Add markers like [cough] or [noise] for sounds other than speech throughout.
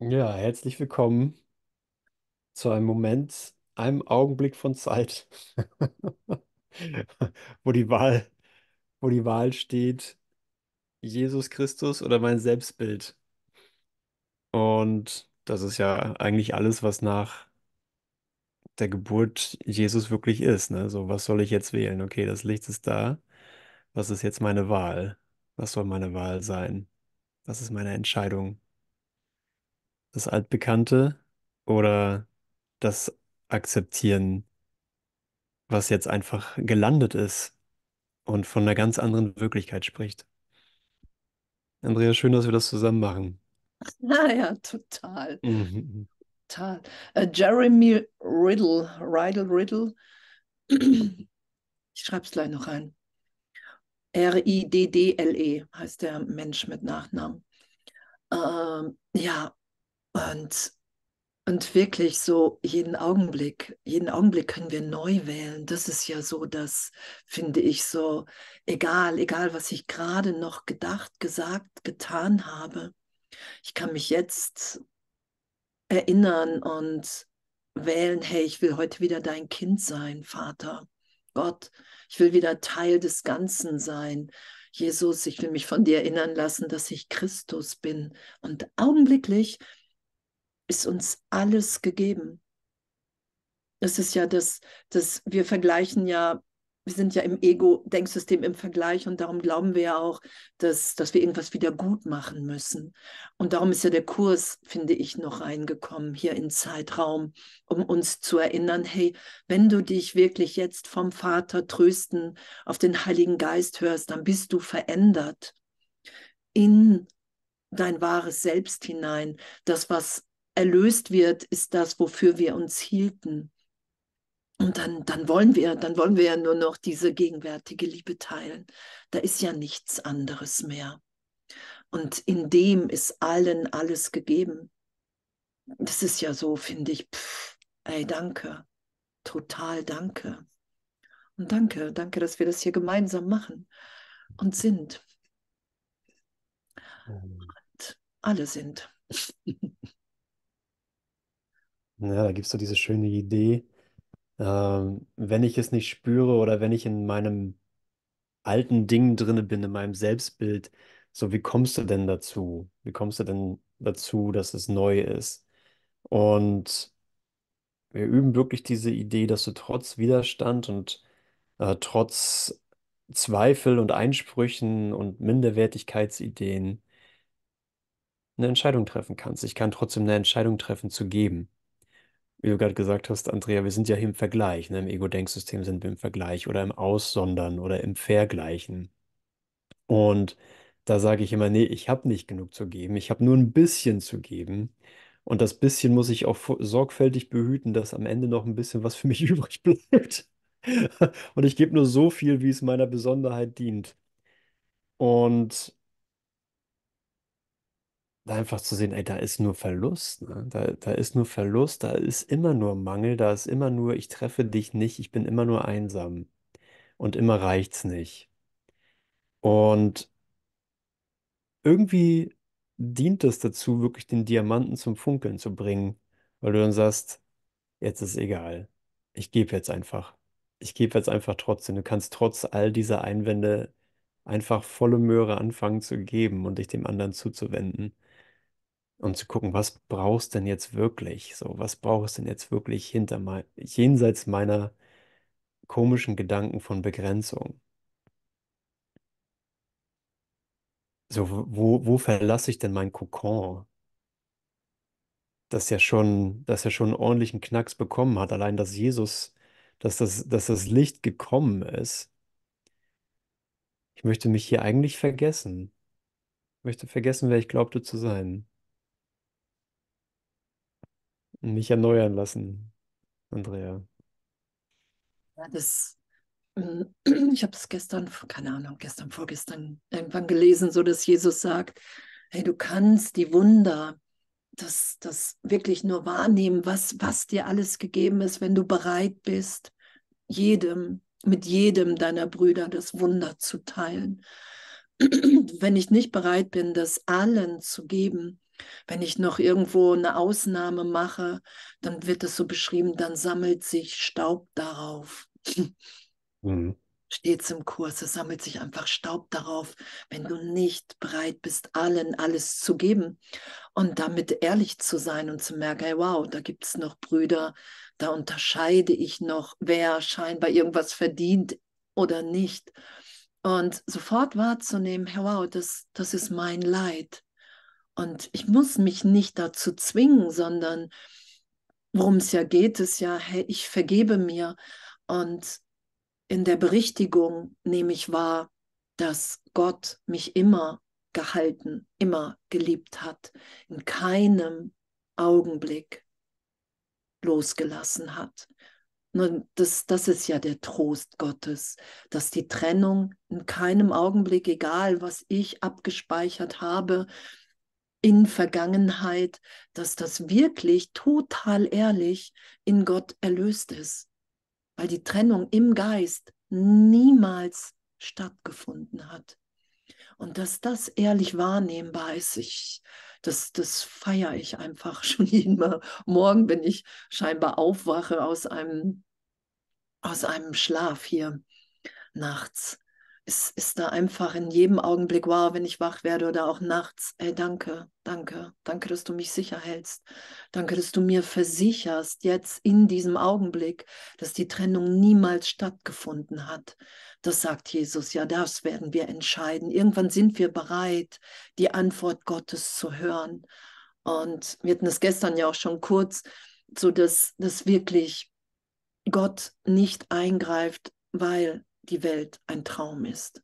Ja, herzlich willkommen zu einem Moment, einem Augenblick von Zeit, [laughs] wo die Wahl, wo die Wahl steht, Jesus Christus oder mein Selbstbild. Und das ist ja eigentlich alles, was nach der Geburt Jesus wirklich ist, ne? So, was soll ich jetzt wählen? Okay, das Licht ist da. Was ist jetzt meine Wahl? Was soll meine Wahl sein? Was ist meine Entscheidung? das Altbekannte oder das Akzeptieren, was jetzt einfach gelandet ist und von einer ganz anderen Wirklichkeit spricht. Andrea, schön, dass wir das zusammen machen. Naja, [laughs] total. Mhm. Total. Uh, Jeremy Riddle, Riddle, Riddle. [clears throat] Ich schreibe es gleich noch rein. R-I-D-D-L-E heißt der Mensch mit Nachnamen. Ähm, ja, und, und wirklich so jeden Augenblick, jeden Augenblick können wir neu wählen. Das ist ja so, das finde ich so, egal, egal, was ich gerade noch gedacht, gesagt, getan habe. Ich kann mich jetzt erinnern und wählen, hey, ich will heute wieder dein Kind sein, Vater. Gott, ich will wieder Teil des Ganzen sein. Jesus, ich will mich von dir erinnern lassen, dass ich Christus bin. Und augenblicklich ist uns alles gegeben. Das ist ja das, das wir vergleichen ja, wir sind ja im Ego-Denksystem im Vergleich und darum glauben wir ja auch, dass, dass wir irgendwas wieder gut machen müssen. Und darum ist ja der Kurs, finde ich, noch reingekommen hier in Zeitraum, um uns zu erinnern, hey, wenn du dich wirklich jetzt vom Vater trösten, auf den Heiligen Geist hörst, dann bist du verändert in dein wahres Selbst hinein, das, was erlöst wird, ist das, wofür wir uns hielten. Und dann, dann wollen wir, dann wollen wir ja nur noch diese gegenwärtige Liebe teilen. Da ist ja nichts anderes mehr. Und in dem ist allen alles gegeben. Das ist ja so, finde ich. Pff, ey, danke. Total danke. Und danke, danke, dass wir das hier gemeinsam machen und sind. Und oh alle sind. [laughs] Ja, da gibt es so diese schöne Idee, ähm, wenn ich es nicht spüre oder wenn ich in meinem alten Ding drinne bin, in meinem Selbstbild, so wie kommst du denn dazu? Wie kommst du denn dazu, dass es neu ist? Und wir üben wirklich diese Idee, dass du trotz Widerstand und äh, trotz Zweifel und Einsprüchen und Minderwertigkeitsideen eine Entscheidung treffen kannst. Ich kann trotzdem eine Entscheidung treffen zu geben wie du gerade gesagt hast, Andrea, wir sind ja hier im Vergleich. Ne? Im Ego-Denksystem sind wir im Vergleich oder im Aussondern oder im Vergleichen. Und da sage ich immer, nee, ich habe nicht genug zu geben, ich habe nur ein bisschen zu geben. Und das bisschen muss ich auch sorgfältig behüten, dass am Ende noch ein bisschen was für mich [laughs] übrig bleibt. Und ich gebe nur so viel, wie es meiner Besonderheit dient. Und da einfach zu sehen, ey, da ist nur Verlust, ne? Da, da ist nur Verlust, da ist immer nur Mangel, da ist immer nur, ich treffe dich nicht, ich bin immer nur einsam und immer reicht's nicht. Und irgendwie dient das dazu, wirklich den Diamanten zum Funkeln zu bringen, weil du dann sagst, jetzt ist egal, ich gebe jetzt einfach. Ich gebe jetzt einfach trotzdem. Du kannst trotz all dieser Einwände einfach volle Möhre anfangen zu geben und dich dem anderen zuzuwenden und zu gucken, was brauchst denn jetzt wirklich? So, was brauchst denn jetzt wirklich hinter mein, jenseits meiner komischen Gedanken von Begrenzung? So, wo, wo verlasse ich denn mein Kokon? Das ja schon, das ja schon einen ordentlichen Knacks bekommen hat. Allein, dass Jesus, dass das, dass das Licht gekommen ist. Ich möchte mich hier eigentlich vergessen. Ich möchte vergessen, wer ich glaubte zu sein. Nicht erneuern lassen, Andrea. Ja, das, ähm, [clears throat] ich habe es gestern, keine Ahnung, gestern, vorgestern irgendwann gelesen, so dass Jesus sagt, hey, du kannst die Wunder, das, das wirklich nur wahrnehmen, was, was dir alles gegeben ist, wenn du bereit bist, jedem, mit jedem deiner Brüder das Wunder zu teilen. [clears throat] wenn ich nicht bereit bin, das allen zu geben, wenn ich noch irgendwo eine Ausnahme mache, dann wird es so beschrieben, dann sammelt sich Staub darauf. Mhm. es im Kurs, es sammelt sich einfach Staub darauf, wenn du nicht bereit bist, allen alles zu geben und damit ehrlich zu sein und zu merken, hey, wow, da gibt es noch Brüder, da unterscheide ich noch, wer scheinbar irgendwas verdient oder nicht. Und sofort wahrzunehmen, hey, wow, das, das ist mein Leid und ich muss mich nicht dazu zwingen, sondern worum es ja geht, ist ja, hey, ich vergebe mir. Und in der Berichtigung nehme ich wahr, dass Gott mich immer gehalten, immer geliebt hat, in keinem Augenblick losgelassen hat. Nun, das, das ist ja der Trost Gottes, dass die Trennung in keinem Augenblick, egal was ich abgespeichert habe, in Vergangenheit, dass das wirklich total ehrlich in Gott erlöst ist, weil die Trennung im Geist niemals stattgefunden hat. Und dass das ehrlich wahrnehmbar ist, ich, das, das feiere ich einfach [laughs] schon immer. Morgen, wenn ich scheinbar aufwache aus einem, aus einem Schlaf hier nachts, es ist da einfach in jedem Augenblick, wow, wenn ich wach werde oder auch nachts, ey, danke, danke, danke, dass du mich sicher hältst. Danke, dass du mir versicherst, jetzt in diesem Augenblick, dass die Trennung niemals stattgefunden hat. Das sagt Jesus, ja, das werden wir entscheiden. Irgendwann sind wir bereit, die Antwort Gottes zu hören. Und wir hatten es gestern ja auch schon kurz, so dass, dass wirklich Gott nicht eingreift, weil die Welt ein Traum ist.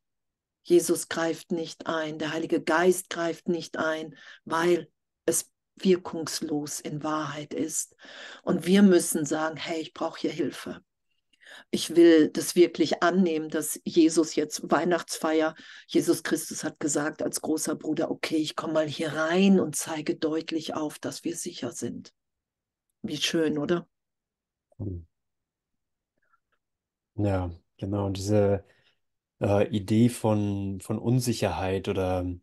Jesus greift nicht ein, der Heilige Geist greift nicht ein, weil es wirkungslos in Wahrheit ist. Und wir müssen sagen, hey, ich brauche hier Hilfe. Ich will das wirklich annehmen, dass Jesus jetzt Weihnachtsfeier, Jesus Christus hat gesagt als großer Bruder, okay, ich komme mal hier rein und zeige deutlich auf, dass wir sicher sind. Wie schön, oder? Ja, Genau, und diese äh, Idee von, von Unsicherheit oder mh,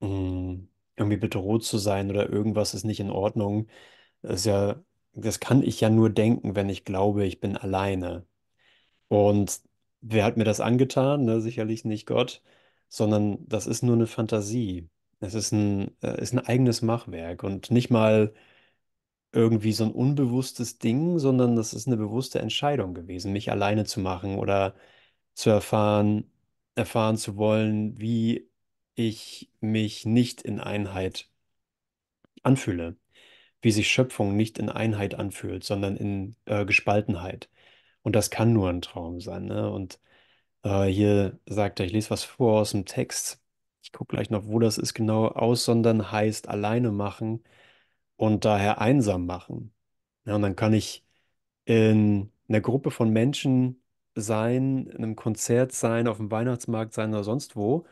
hm, irgendwie bedroht zu sein oder irgendwas ist nicht in Ordnung, ist ja, das kann ich ja nur denken, wenn ich glaube, ich bin alleine. Und wer hat mir das angetan? Ne? Sicherlich nicht Gott, sondern das ist nur eine Fantasie. Es ist ein, äh, ist ein eigenes Machwerk und nicht mal irgendwie so ein unbewusstes Ding, sondern das ist eine bewusste Entscheidung gewesen, mich alleine zu machen oder zu erfahren, erfahren zu wollen, wie ich mich nicht in Einheit anfühle, wie sich Schöpfung nicht in Einheit anfühlt, sondern in äh, Gespaltenheit. Und das kann nur ein Traum sein. Ne? Und äh, hier sagt er, ich lese was vor aus dem Text. Ich gucke gleich noch, wo das ist genau. Aussondern heißt alleine machen und daher einsam machen. Ja, und dann kann ich in einer Gruppe von Menschen sein, in einem Konzert sein, auf dem Weihnachtsmarkt sein oder sonst wo,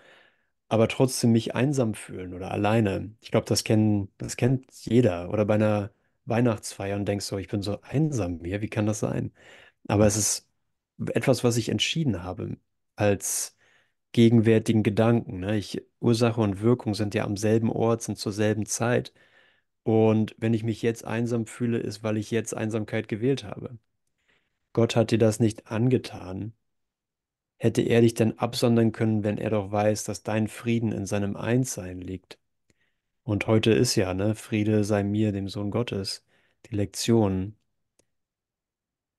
aber trotzdem mich einsam fühlen oder alleine. Ich glaube, das kennen, das kennt jeder. Oder bei einer Weihnachtsfeier und denkst so, ich bin so einsam hier, wie kann das sein? Aber es ist etwas, was ich entschieden habe als gegenwärtigen Gedanken. Ne? Ich, Ursache und Wirkung sind ja am selben Ort, sind zur selben Zeit. Und wenn ich mich jetzt einsam fühle, ist, weil ich jetzt Einsamkeit gewählt habe. Gott hat dir das nicht angetan. Hätte er dich denn absondern können, wenn er doch weiß, dass dein Frieden in seinem Einssein liegt? Und heute ist ja, ne, Friede sei mir, dem Sohn Gottes, die Lektion.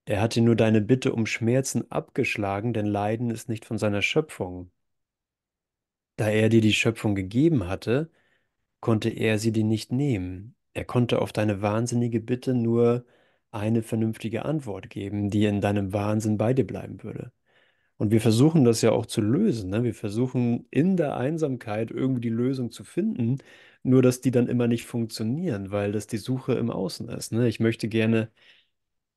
Er hat dir nur deine Bitte um Schmerzen abgeschlagen, denn Leiden ist nicht von seiner Schöpfung. Da er dir die Schöpfung gegeben hatte, konnte er sie dir nicht nehmen. Er konnte auf deine wahnsinnige Bitte nur eine vernünftige Antwort geben, die in deinem Wahnsinn bei dir bleiben würde. Und wir versuchen das ja auch zu lösen. Ne? Wir versuchen in der Einsamkeit irgendwie die Lösung zu finden, nur dass die dann immer nicht funktionieren, weil das die Suche im Außen ist. Ne? Ich möchte gerne,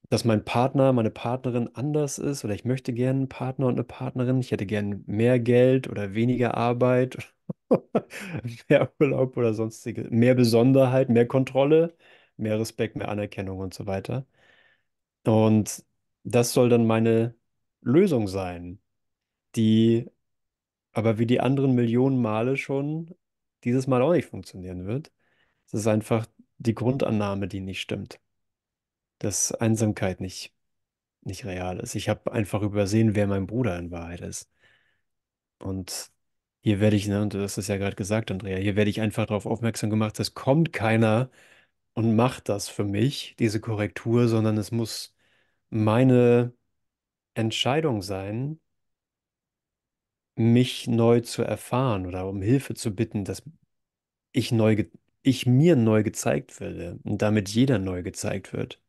dass mein Partner, meine Partnerin anders ist oder ich möchte gerne einen Partner und eine Partnerin. Ich hätte gerne mehr Geld oder weniger Arbeit [laughs] Mehr Urlaub oder sonstige, mehr Besonderheit, mehr Kontrolle, mehr Respekt, mehr Anerkennung und so weiter. Und das soll dann meine Lösung sein, die aber wie die anderen Millionen Male schon dieses Mal auch nicht funktionieren wird. Es ist einfach die Grundannahme, die nicht stimmt, dass Einsamkeit nicht, nicht real ist. Ich habe einfach übersehen, wer mein Bruder in Wahrheit ist. Und hier werde ich, ne, und du hast es ja gerade gesagt, Andrea, hier werde ich einfach darauf aufmerksam gemacht, es kommt keiner und macht das für mich, diese Korrektur, sondern es muss meine Entscheidung sein, mich neu zu erfahren oder um Hilfe zu bitten, dass ich neu, ich mir neu gezeigt werde und damit jeder neu gezeigt wird.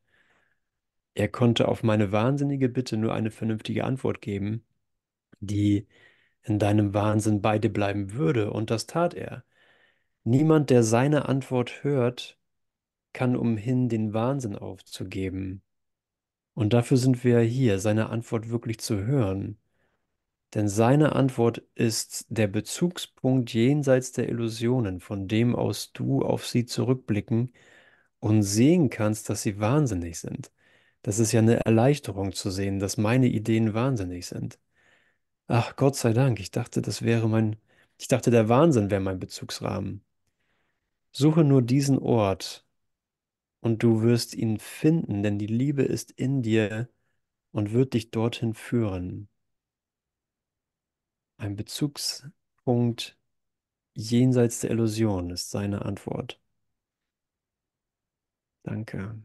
Er konnte auf meine wahnsinnige Bitte nur eine vernünftige Antwort geben, die in deinem Wahnsinn bei dir bleiben würde, und das tat er. Niemand, der seine Antwort hört, kann umhin, den Wahnsinn aufzugeben. Und dafür sind wir hier, seine Antwort wirklich zu hören. Denn seine Antwort ist der Bezugspunkt jenseits der Illusionen, von dem aus du auf sie zurückblicken und sehen kannst, dass sie wahnsinnig sind. Das ist ja eine Erleichterung zu sehen, dass meine Ideen wahnsinnig sind. Ach, Gott sei Dank. Ich dachte, das wäre mein, ich dachte, der Wahnsinn wäre mein Bezugsrahmen. Suche nur diesen Ort und du wirst ihn finden, denn die Liebe ist in dir und wird dich dorthin führen. Ein Bezugspunkt jenseits der Illusion ist seine Antwort. Danke.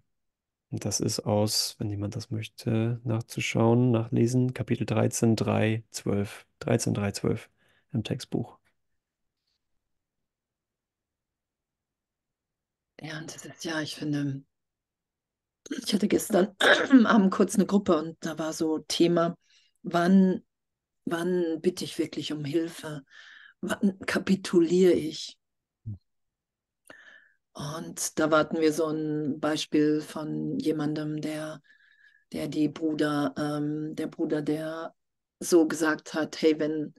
Und das ist aus, wenn jemand das möchte, nachzuschauen, nachlesen, Kapitel 13, 3, 12. 13, 3, 12 im Textbuch. Ja, und das ist, ja, ich finde, ich hatte gestern [clears throat] Abend kurz eine Gruppe und da war so Thema, wann, wann bitte ich wirklich um Hilfe? Wann kapituliere ich? Und da warten wir so ein Beispiel von jemandem, der, der die Bruder, ähm, der Bruder, der so gesagt hat, hey, wenn,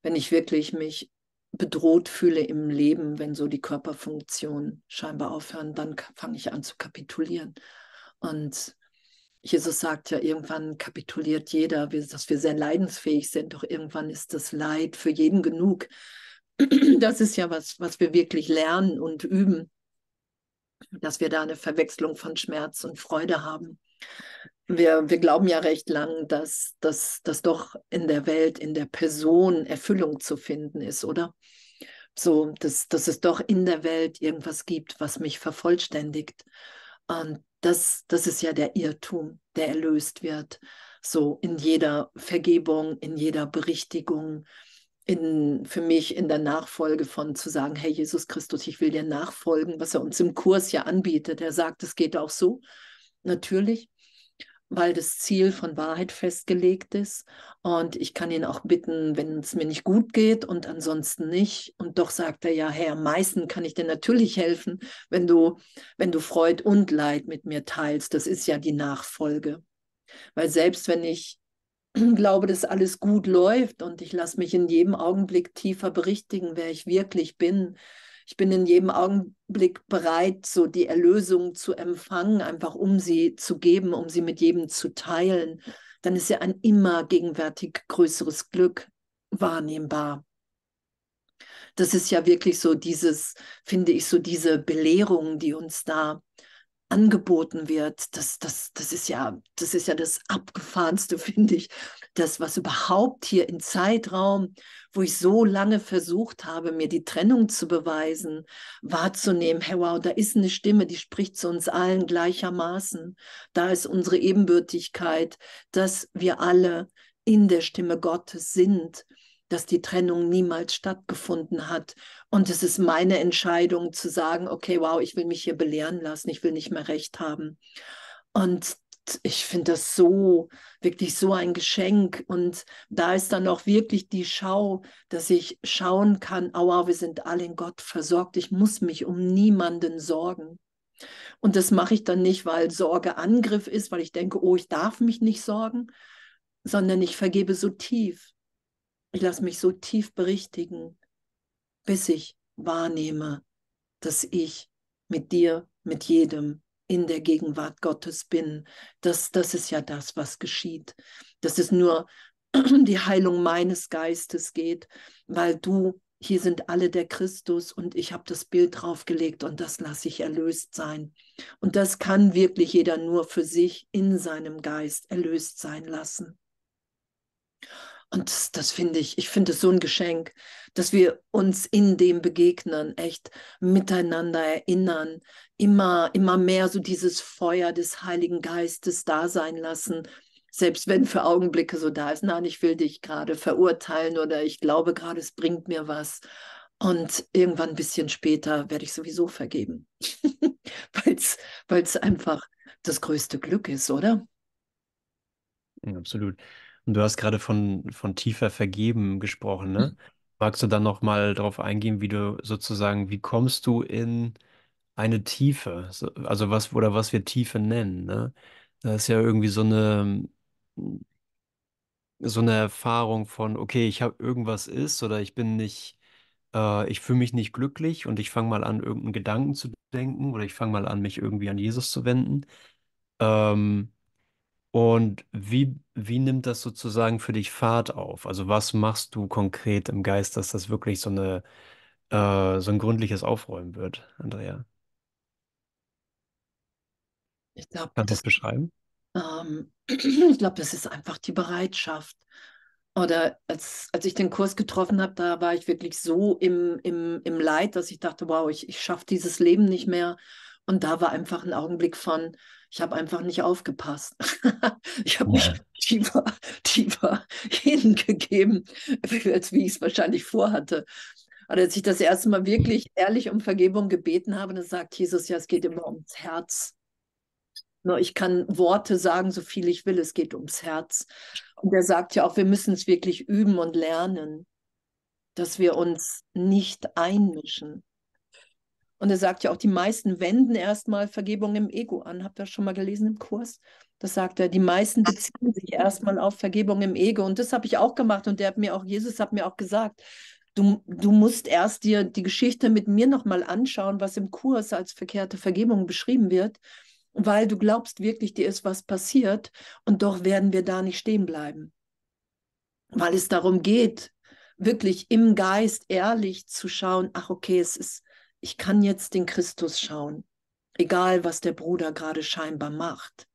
wenn ich wirklich mich bedroht fühle im Leben, wenn so die Körperfunktion scheinbar aufhören, dann fange ich an zu kapitulieren. Und Jesus sagt ja, irgendwann kapituliert jeder, dass wir sehr leidensfähig sind, doch irgendwann ist das Leid für jeden genug. [clears throat] Das ist ja was, was wir wirklich lernen und üben dass wir da eine Verwechslung von Schmerz und Freude haben. Wir, wir glauben ja recht lang, dass das doch in der Welt, in der Person Erfüllung zu finden ist, oder? So, dass, dass es doch in der Welt irgendwas gibt, was mich vervollständigt. Und das, das ist ja der Irrtum, der erlöst wird. So in jeder Vergebung, in jeder Berichtigung, in, für mich in der Nachfolge von zu sagen, hey Jesus Christus, ich will dir nachfolgen, was er uns im Kurs ja anbietet. Er sagt, es geht auch so, natürlich, weil das Ziel von Wahrheit festgelegt ist. Und ich kann ihn auch bitten, wenn es mir nicht gut geht und ansonsten nicht. Und doch sagt er ja, Herr, am meisten kann ich dir natürlich helfen, wenn du, wenn du Freud und Leid mit mir teilst. Das ist ja die Nachfolge. Weil selbst wenn ich [clears throat] glaube, dass alles gut läuft und ich lasse mich in jedem Augenblick tiefer berichtigen, wer ich wirklich bin. Ich bin in jedem Augenblick bereit, so die Erlösung zu empfangen, einfach um sie zu geben, um sie mit jedem zu teilen. Dann ist ja ein immer gegenwärtig größeres Glück wahrnehmbar. Das ist ja wirklich so dieses, finde ich, so diese Belehrung, die uns da angeboten wird, das, das, das, ist ja, das ist ja das Abgefahrenste, [laughs] finde ich. Das, was überhaupt hier im Zeitraum, wo ich so lange versucht habe, mir die Trennung zu beweisen, wahrzunehmen, hey wow, da ist eine Stimme, die spricht zu uns allen gleichermaßen. Da ist unsere Ebenbürtigkeit, dass wir alle in der Stimme Gottes sind dass die Trennung niemals stattgefunden hat. Und es ist meine Entscheidung zu sagen, okay, wow, ich will mich hier belehren lassen, ich will nicht mehr recht haben. Und ich finde das so, wirklich so ein Geschenk. Und da ist dann auch wirklich die Schau, dass ich schauen kann, aua, wir sind alle in Gott versorgt, ich muss mich um niemanden sorgen. Und das mache ich dann nicht, weil Sorge Angriff ist, weil ich denke, oh, ich darf mich nicht sorgen, sondern ich vergebe so tief, ich lasse mich so tief berichtigen, bis ich wahrnehme, dass ich mit dir, mit jedem in der Gegenwart Gottes bin. Das, das ist ja das, was geschieht. Dass es nur [clears throat] die Heilung meines Geistes geht, weil du, hier sind alle der Christus und ich habe das Bild draufgelegt und das lasse ich erlöst sein. Und das kann wirklich jeder nur für sich in seinem Geist erlöst sein lassen. Und das, das finde ich, ich finde es so ein Geschenk, dass wir uns in dem begegnen, echt miteinander erinnern, immer, immer mehr so dieses Feuer des Heiligen Geistes da sein lassen, selbst wenn für Augenblicke so da ist, nein, ich will dich gerade verurteilen oder ich glaube gerade, es bringt mir was. Und irgendwann ein bisschen später werde ich sowieso vergeben, [laughs] weil es einfach das größte Glück ist, oder? Ja, absolut. Und du hast gerade von, von tiefer Vergeben gesprochen, ne? Mhm. Magst du dann nochmal darauf eingehen, wie du sozusagen, wie kommst du in eine Tiefe? Also was, oder was wir Tiefe nennen, ne? Das ist ja irgendwie so eine, so eine Erfahrung von, okay, ich habe irgendwas ist oder ich bin nicht, äh, ich fühle mich nicht glücklich und ich fange mal an, irgendeinen Gedanken zu denken oder ich fange mal an, mich irgendwie an Jesus zu wenden. Ähm, und wie, wie nimmt das sozusagen für dich Fahrt auf? Also was machst du konkret im Geist, dass das wirklich so eine, äh, so ein gründliches Aufräumen wird, Andrea? Ich glaube, Kannst du das das, beschreiben? ähm, [clears throat] ich glaube, das ist einfach die Bereitschaft. Oder als, als ich den Kurs getroffen habe, da war ich wirklich so im, im, im Leid, dass ich dachte, wow, ich, ich schaffe dieses Leben nicht mehr. Und da war einfach ein Augenblick von, ich habe einfach nicht aufgepasst. [laughs] ich habe mich tiefer, tiefer [laughs] hingegeben, als wie ich es wahrscheinlich vorhatte. Und als ich das erste Mal wirklich ehrlich um Vergebung gebeten habe, dann sagt Jesus, ja, es geht immer ums Herz. Ne, ich kann Worte sagen, so viel ich will, es geht ums Herz. Und er sagt ja auch, wir müssen es wirklich üben und lernen, dass wir uns nicht einmischen, und er sagt ja auch, die meisten wenden erstmal Vergebung im Ego an. Habt ihr das schon mal gelesen im Kurs? Das sagt er, die meisten beziehen sich erstmal auf Vergebung im Ego. Und das habe ich auch gemacht. Und der hat mir auch, Jesus hat mir auch gesagt, du, du musst erst dir die Geschichte mit mir nochmal anschauen, was im Kurs als verkehrte Vergebung beschrieben wird, weil du glaubst wirklich, dir ist was passiert. Und doch werden wir da nicht stehen bleiben. Weil es darum geht, wirklich im Geist ehrlich zu schauen, ach okay, es ist ich kann jetzt den Christus schauen, egal was der Bruder gerade scheinbar macht.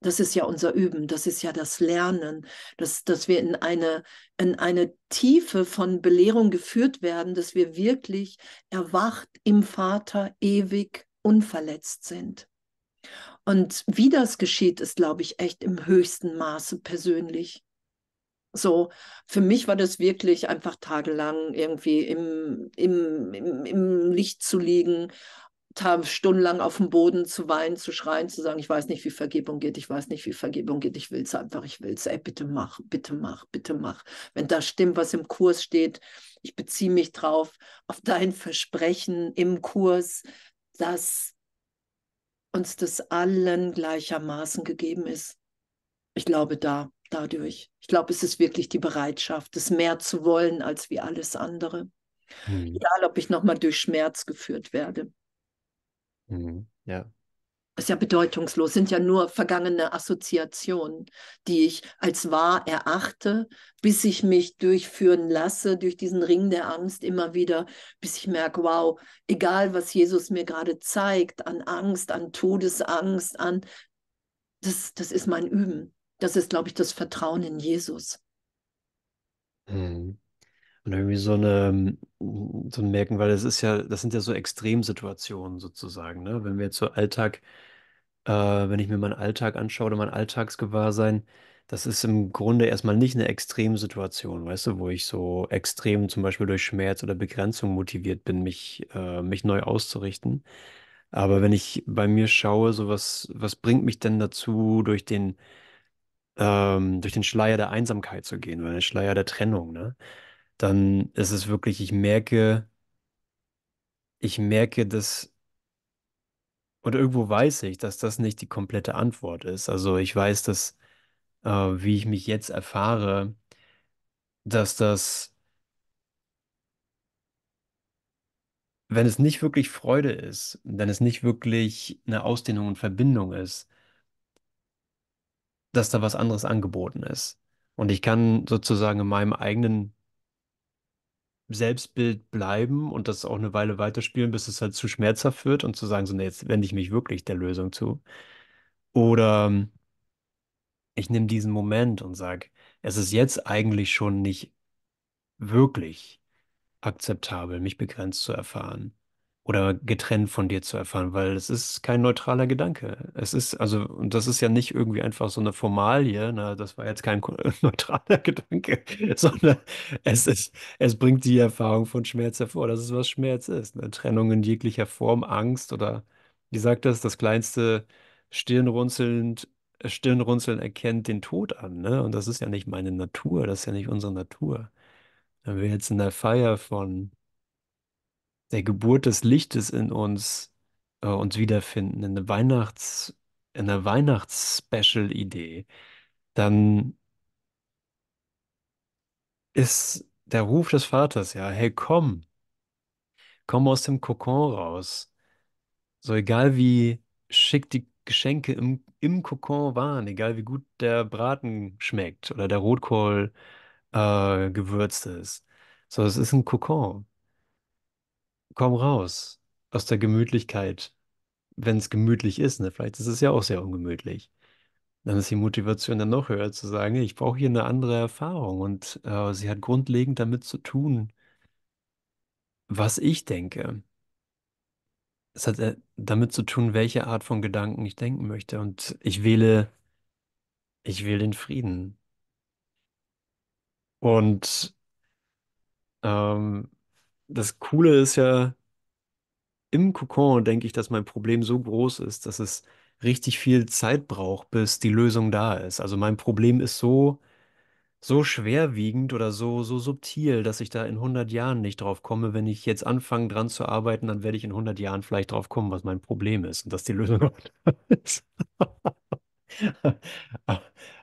Das ist ja unser Üben, das ist ja das Lernen, dass, dass wir in eine, in eine Tiefe von Belehrung geführt werden, dass wir wirklich erwacht im Vater ewig unverletzt sind. Und wie das geschieht, ist, glaube ich, echt im höchsten Maße persönlich. So, für mich war das wirklich einfach tagelang irgendwie im, im, im, im Licht zu liegen, stundenlang auf dem Boden zu weinen, zu schreien, zu sagen, ich weiß nicht, wie Vergebung geht, ich weiß nicht, wie Vergebung geht, ich will es einfach, ich will es, ey, bitte mach, bitte mach, bitte mach. Wenn das stimmt, was im Kurs steht, ich beziehe mich drauf, auf dein Versprechen im Kurs, dass uns das allen gleichermaßen gegeben ist. Ich glaube da, dadurch. Ich glaube, es ist wirklich die Bereitschaft, es mehr zu wollen als wie alles andere. Mhm. Egal, ob ich nochmal durch Schmerz geführt werde. Mhm. Ja. Ist ja bedeutungslos, sind ja nur vergangene Assoziationen, die ich als wahr erachte, bis ich mich durchführen lasse durch diesen Ring der Angst immer wieder, bis ich merke, wow, egal was Jesus mir gerade zeigt, an Angst, an Todesangst, an das, das ist mein Üben. Das ist, glaube ich, das Vertrauen in Jesus. Mhm. Und irgendwie so eine, ähm, so ein Merken, weil das ist ja, das sind ja so Extremsituationen sozusagen, ne? Wenn wir jetzt so Alltag, äh, wenn ich mir meinen Alltag anschaue oder mein Alltagsgewahrsein, das ist im Grunde erstmal nicht eine Extremsituation, weißt du, wo ich so extrem zum Beispiel durch Schmerz oder Begrenzung motiviert bin, mich, äh, mich neu auszurichten. Aber wenn ich bei mir schaue, so was, was bringt mich denn dazu, durch den ähm, durch den Schleier der Einsamkeit zu gehen oder den Schleier der Trennung, ne? Dann ist es wirklich, ich merke, ich merke, dass, und irgendwo weiß ich, dass das nicht die komplette Antwort ist. Also ich weiß, dass, äh, wie ich mich jetzt erfahre, dass das, wenn es nicht wirklich Freude ist, wenn es nicht wirklich eine Ausdehnung und Verbindung ist, dass da was anderes angeboten ist. Und ich kann sozusagen in meinem eigenen Selbstbild bleiben und das auch eine Weile weiterspielen, bis es halt zu schmerzhaft wird und zu sagen, so, nee, jetzt wende ich mich wirklich der Lösung zu. Oder ähm, ich nehme diesen Moment und sage, es ist jetzt eigentlich schon nicht wirklich akzeptabel, mich begrenzt zu erfahren oder getrennt von dir zu erfahren, weil es ist kein neutraler Gedanke. Es ist, also, und das ist ja nicht irgendwie einfach so eine Formalie, na, ne? das war jetzt kein [laughs] neutraler Gedanke, [laughs] sondern es ist, es bringt die Erfahrung von Schmerz hervor. Das ist, was Schmerz ist. Eine Trennung in jeglicher Form, Angst oder, wie sagt das, das kleinste Stirnrunzelnd, Stirnrunzeln erkennt den Tod an, ne? Und das ist ja nicht meine Natur, das ist ja nicht unsere Natur. Wenn wir jetzt in der Feier von der Geburt des Lichtes in uns äh, uns wiederfinden, in eine Weihnachts, in einer Weihnachts-Special-Idee, dann ist der Ruf des Vaters ja, hey, komm, komm aus dem Kokon raus. So egal wie schick die Geschenke im, im Kokon waren, egal wie gut der Braten schmeckt oder der Rotkohl äh, gewürzt ist. So, es ist ein Kokon komm raus aus der Gemütlichkeit, wenn es gemütlich ist. Ne? Vielleicht ist es ja auch sehr ungemütlich. Dann ist die Motivation dann noch höher zu sagen, ich brauche hier eine andere Erfahrung und äh, sie hat grundlegend damit zu tun, was ich denke. Es hat äh, damit zu tun, welche Art von Gedanken ich denken möchte. Und ich wähle, ich wähle den Frieden. Und ähm, das Coole ist ja, im Kokon denke ich, dass mein Problem so groß ist, dass es richtig viel Zeit braucht, bis die Lösung da ist. Also mein Problem ist so, so schwerwiegend oder so, so subtil, dass ich da in 100 Jahren nicht drauf komme. Wenn ich jetzt anfange, dran zu arbeiten, dann werde ich in 100 Jahren vielleicht drauf kommen, was mein Problem ist und dass die Lösung [laughs] da ist.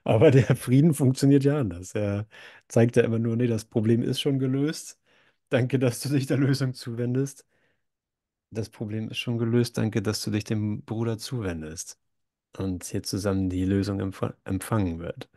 Aber der Frieden funktioniert ja anders. Er zeigt ja immer nur, nee, das Problem ist schon gelöst. Danke, dass du dich der Lösung zuwendest. Das Problem ist schon gelöst. Danke, dass du dich dem Bruder zuwendest und hier zusammen die Lösung empf empfangen wird.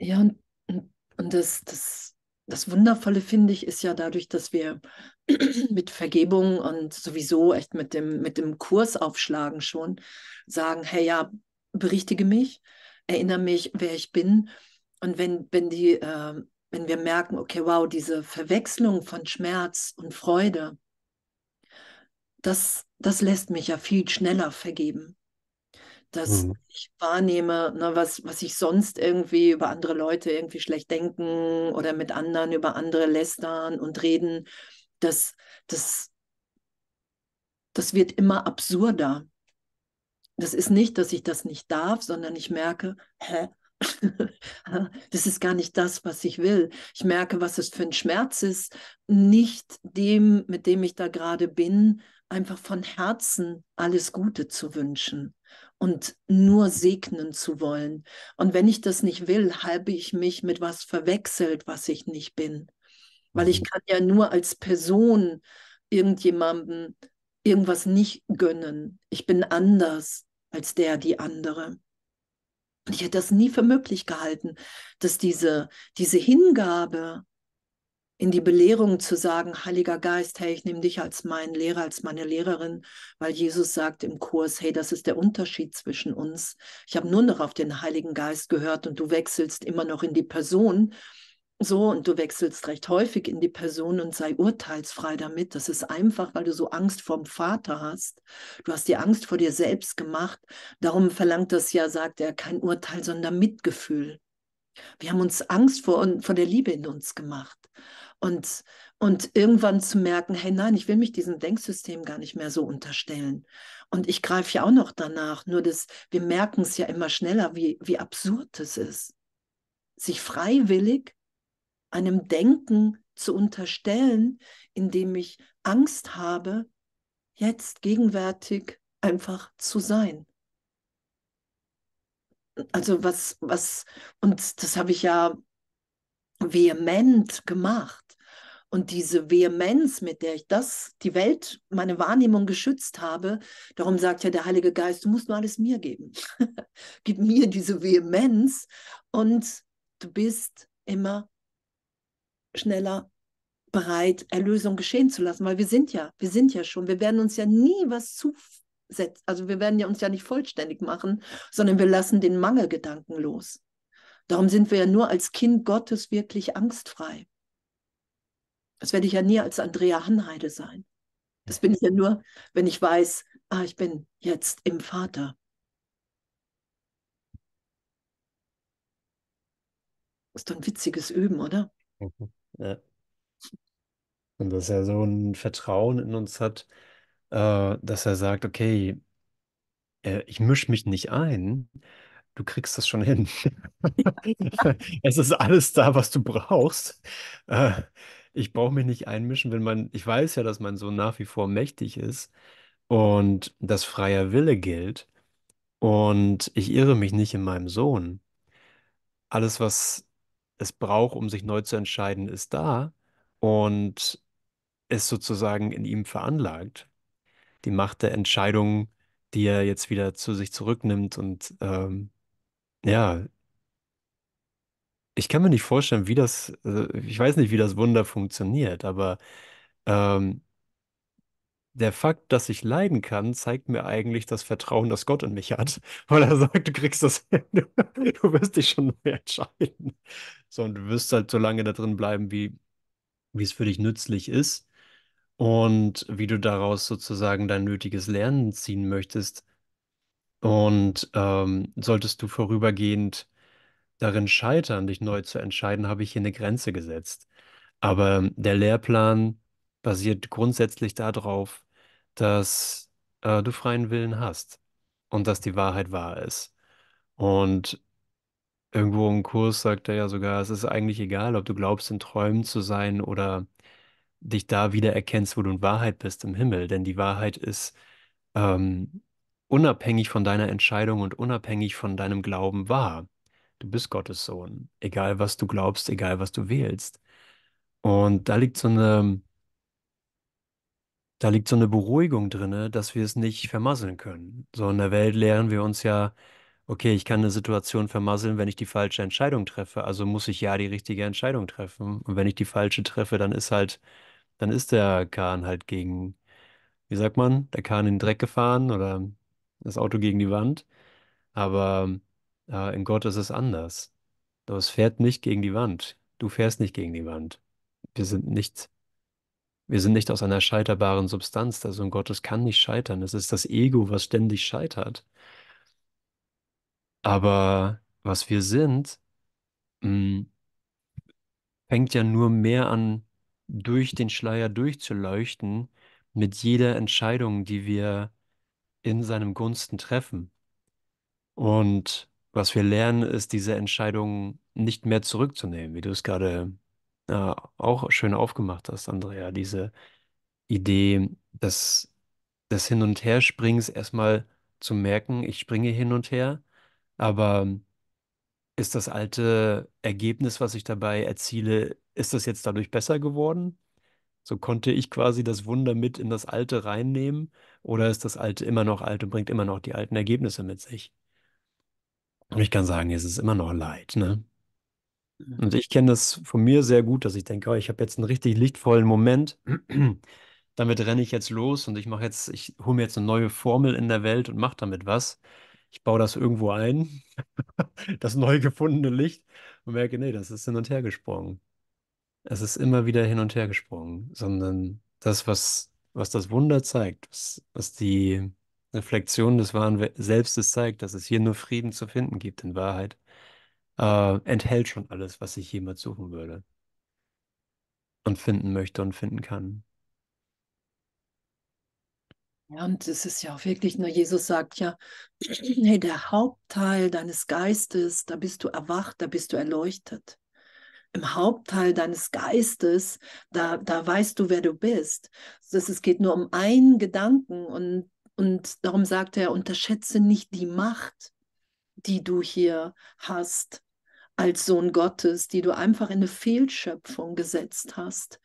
Ja, und, und das, das, das Wundervolle, finde ich, ist ja dadurch, dass wir [clears throat] mit Vergebung und sowieso echt mit dem, mit dem Kurs aufschlagen schon sagen, hey ja, berichtige mich, erinnere mich, wer ich bin. Und wenn, wenn die äh, wenn wir merken, okay, wow, diese Verwechslung von Schmerz und Freude, das, das lässt mich ja viel schneller vergeben. Dass mhm. ich wahrnehme, ne, was, was ich sonst irgendwie über andere Leute irgendwie schlecht denken oder mit anderen über andere lästern und reden, das, das, das wird immer absurder. Das ist nicht, dass ich das nicht darf, sondern ich merke, hä, [laughs] das ist gar nicht das, was ich will. Ich merke, was es für ein Schmerz ist, nicht dem, mit dem ich da gerade bin, einfach von Herzen alles Gute zu wünschen und nur segnen zu wollen. Und wenn ich das nicht will, habe ich mich mit was verwechselt, was ich nicht bin. Weil ich mhm. kann ja nur als Person irgendjemandem irgendwas nicht gönnen. Ich bin anders als der, die andere. Und ich hätte das nie für möglich gehalten, dass diese, diese Hingabe in die Belehrung zu sagen, Heiliger Geist, hey, ich nehme dich als meinen Lehrer, als meine Lehrerin, weil Jesus sagt im Kurs, hey, das ist der Unterschied zwischen uns. Ich habe nur noch auf den Heiligen Geist gehört und du wechselst immer noch in die Person, so, und du wechselst recht häufig in die Person und sei urteilsfrei damit. Das ist einfach, weil du so Angst vorm Vater hast. Du hast die Angst vor dir selbst gemacht. Darum verlangt das ja, sagt er, kein Urteil, sondern Mitgefühl. Wir haben uns Angst vor, vor der Liebe in uns gemacht. Und, und irgendwann zu merken, hey nein, ich will mich diesem Denksystem gar nicht mehr so unterstellen. Und ich greife ja auch noch danach, nur dass wir merken es ja immer schneller, wie, wie absurd es ist. Sich freiwillig einem Denken zu unterstellen, indem ich Angst habe, jetzt gegenwärtig einfach zu sein. Also was, was, und das habe ich ja vehement gemacht. Und diese Vehemenz, mit der ich das, die Welt, meine Wahrnehmung geschützt habe, darum sagt ja der Heilige Geist, du musst nur alles mir geben. [laughs] Gib mir diese Vehemenz und du bist immer schneller bereit, Erlösung geschehen zu lassen, weil wir sind ja, wir sind ja schon, wir werden uns ja nie was zusetzen, also wir werden ja uns ja nicht vollständig machen, sondern wir lassen den Mangelgedanken los. Darum sind wir ja nur als Kind Gottes wirklich angstfrei. Das werde ich ja nie als Andrea Hanheide sein. Das bin ich ja nur, wenn ich weiß, ah, ich bin jetzt im Vater. Das ist doch ein witziges Üben, oder? Mhm. Ja. Und dass er so ein Vertrauen in uns hat, äh, dass er sagt, okay, äh, ich mische mich nicht ein, du kriegst das schon hin. [laughs] es ist alles da, was du brauchst. Äh, ich brauche mich nicht einmischen, wenn man, ich weiß ja, dass mein Sohn nach wie vor mächtig ist und dass freier Wille gilt und ich irre mich nicht in meinem Sohn. Alles, was es braucht, um sich neu zu entscheiden, ist da und ist sozusagen in ihm veranlagt. Die Macht der Entscheidung, die er jetzt wieder zu sich zurücknimmt und ähm, ja, ich kann mir nicht vorstellen, wie das, äh, ich weiß nicht, wie das Wunder funktioniert, aber ähm, der Fakt, dass ich leiden kann, zeigt mir eigentlich das Vertrauen, das Gott in mich hat, [laughs] weil er sagt, du kriegst das [laughs] hin, du, wirst dich schon neu entscheiden. So, und du wirst halt so lange da drin bleiben, wie, wie es für dich nützlich ist und wie du daraus sozusagen dein nötiges Lernen ziehen möchtest. Und ähm, solltest du vorübergehend darin scheitern, dich neu zu entscheiden, habe ich hier eine Grenze gesetzt. Aber der Lehrplan basiert grundsätzlich darauf, dass äh, du freien Willen hast und dass die Wahrheit wahr ist. Und irgendwo im Kurs sagt er ja sogar, es ist eigentlich egal, ob du glaubst, in Träumen zu sein oder dich da wiedererkennst, wo du in Wahrheit bist im Himmel, denn die Wahrheit ist ähm, unabhängig von deiner Entscheidung und unabhängig von deinem Glauben wahr. Du bist Gottes Sohn, egal was du glaubst, egal was du wählst. Und da liegt so eine da liegt so eine Beruhigung drin, dass wir es nicht vermasseln können. So in der Welt lehren wir uns ja, okay, ich kann eine Situation vermasseln, wenn ich die falsche Entscheidung treffe. Also muss ich ja die richtige Entscheidung treffen. Und wenn ich die falsche treffe, dann ist halt, dann ist der Kahn halt gegen, wie sagt man, der Kahn in den Dreck gefahren oder das Auto gegen die Wand. Aber äh, in Gott ist es anders. Das fährt nicht gegen die Wand. Du fährst nicht gegen die Wand. Wir sind nichts. Wir sind nicht aus einer scheiterbaren Substanz. Der Sohn also Gottes kann nicht scheitern. Es ist das Ego, was ständig scheitert. Aber was wir sind, mh, mm, fängt ja nur mehr an, durch den Schleier durchzuleuchten mit jeder Entscheidung, die wir in seinem Gunsten treffen. Und was wir lernen, ist, diese Entscheidung nicht mehr zurückzunehmen, wie du es gerade ja, auch schön aufgemacht hast, Andrea, diese Idee, des, das Hin- und Herspringens erstmal zu merken, ich springe hin und her, aber ist das alte Ergebnis, was ich dabei erziele, ist das jetzt dadurch besser geworden? So konnte ich quasi das Wunder mit in das Alte reinnehmen oder ist das Alte immer noch alt und bringt immer noch die alten Ergebnisse mit sich? Und ich kann sagen, es ist immer noch Leid, ne? Und ich kenne das von mir sehr gut, dass ich denke, oh, ich habe jetzt einen richtig lichtvollen Moment. [clears throat] damit renne ich jetzt los und ich mache jetzt, ich hole mir jetzt eine neue Formel in der Welt und mache damit was. Ich baue das irgendwo ein, [laughs] das neu gefundene Licht und merke, nee, das ist hin und her gesprungen. Es ist immer wieder hin und her gesprungen, sondern das, was, was das Wunder zeigt, was, was die Reflexion des wahren Selbstes zeigt, dass es hier nur Frieden zu finden gibt in Wahrheit äh, enthält schon alles, was ich jemals suchen würde und finden möchte und finden kann. Ja, und es ist ja auch wirklich, nur Jesus sagt ja, [clears throat] hey, der Hauptteil deines Geistes, da bist du erwacht, da bist du erleuchtet. Im Hauptteil deines Geistes, da, da weißt du, wer du bist. Das, es geht nur um einen Gedanken und, und darum sagt er, unterschätze nicht die Macht die du hier hast als Sohn Gottes, die du einfach in eine Fehlschöpfung gesetzt hast,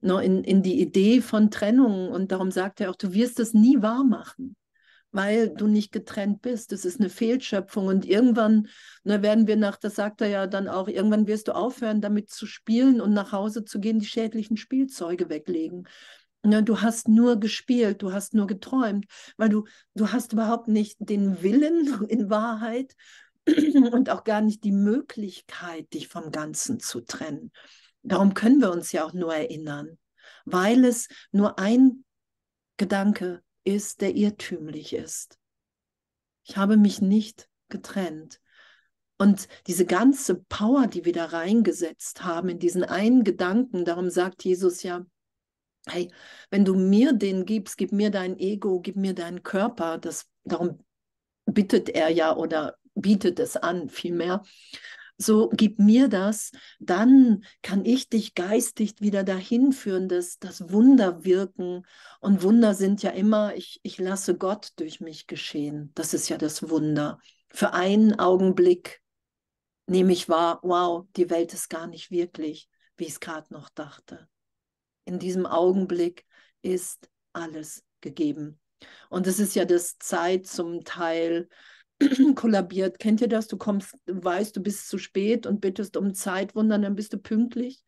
ne, in, in die Idee von Trennung. Und darum sagt er auch, du wirst es nie wahr machen weil du nicht getrennt bist. Das ist eine Fehlschöpfung. Und irgendwann ne, werden wir nach, das sagt er ja dann auch, irgendwann wirst du aufhören, damit zu spielen und nach Hause zu gehen, die schädlichen Spielzeuge weglegen. Ne, du hast nur gespielt, du hast nur geträumt, weil du, du hast überhaupt nicht den Willen [laughs] in Wahrheit [clears throat] und auch gar nicht die Möglichkeit, dich vom Ganzen zu trennen. Darum können wir uns ja auch nur erinnern, weil es nur ein Gedanke ist, der irrtümlich ist. Ich habe mich nicht getrennt. Und diese ganze Power, die wir da reingesetzt haben in diesen einen Gedanken, darum sagt Jesus ja, hey, wenn du mir den gibst, gib mir dein Ego, gib mir deinen Körper, das, darum bittet er ja oder bietet es an vielmehr. So gib mir das, dann kann ich dich geistig wieder dahin führen, dass das Wunder wirken. Und Wunder sind ja immer, ich, ich lasse Gott durch mich geschehen. Das ist ja das Wunder. Für einen Augenblick nehme ich wahr, wow, die Welt ist gar nicht wirklich, wie ich es gerade noch dachte in diesem Augenblick ist alles gegeben. Und es ist ja das Zeit zum Teil [clears throat] kollabiert. Kennt ihr das? Du kommst, weißt, du bist zu spät und bittest um Zeitwundern, dann bist du pünktlich.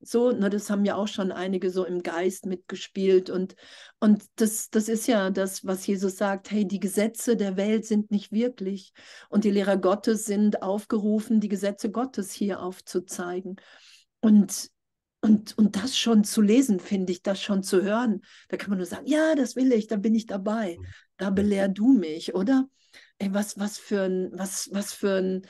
So, na, ne, das haben ja auch schon einige so im Geist mitgespielt. Und, und das, das ist ja das, was Jesus sagt, hey, die Gesetze der Welt sind nicht wirklich. Und die Lehrer Gottes sind aufgerufen, die Gesetze Gottes hier aufzuzeigen. Und und, und das schon zu lesen, finde ich, das schon zu hören, da kann man nur sagen, ja, das will ich, da bin ich dabei, mhm. da belehr du mich, oder? Ey, was, was für ein, was, was für ein,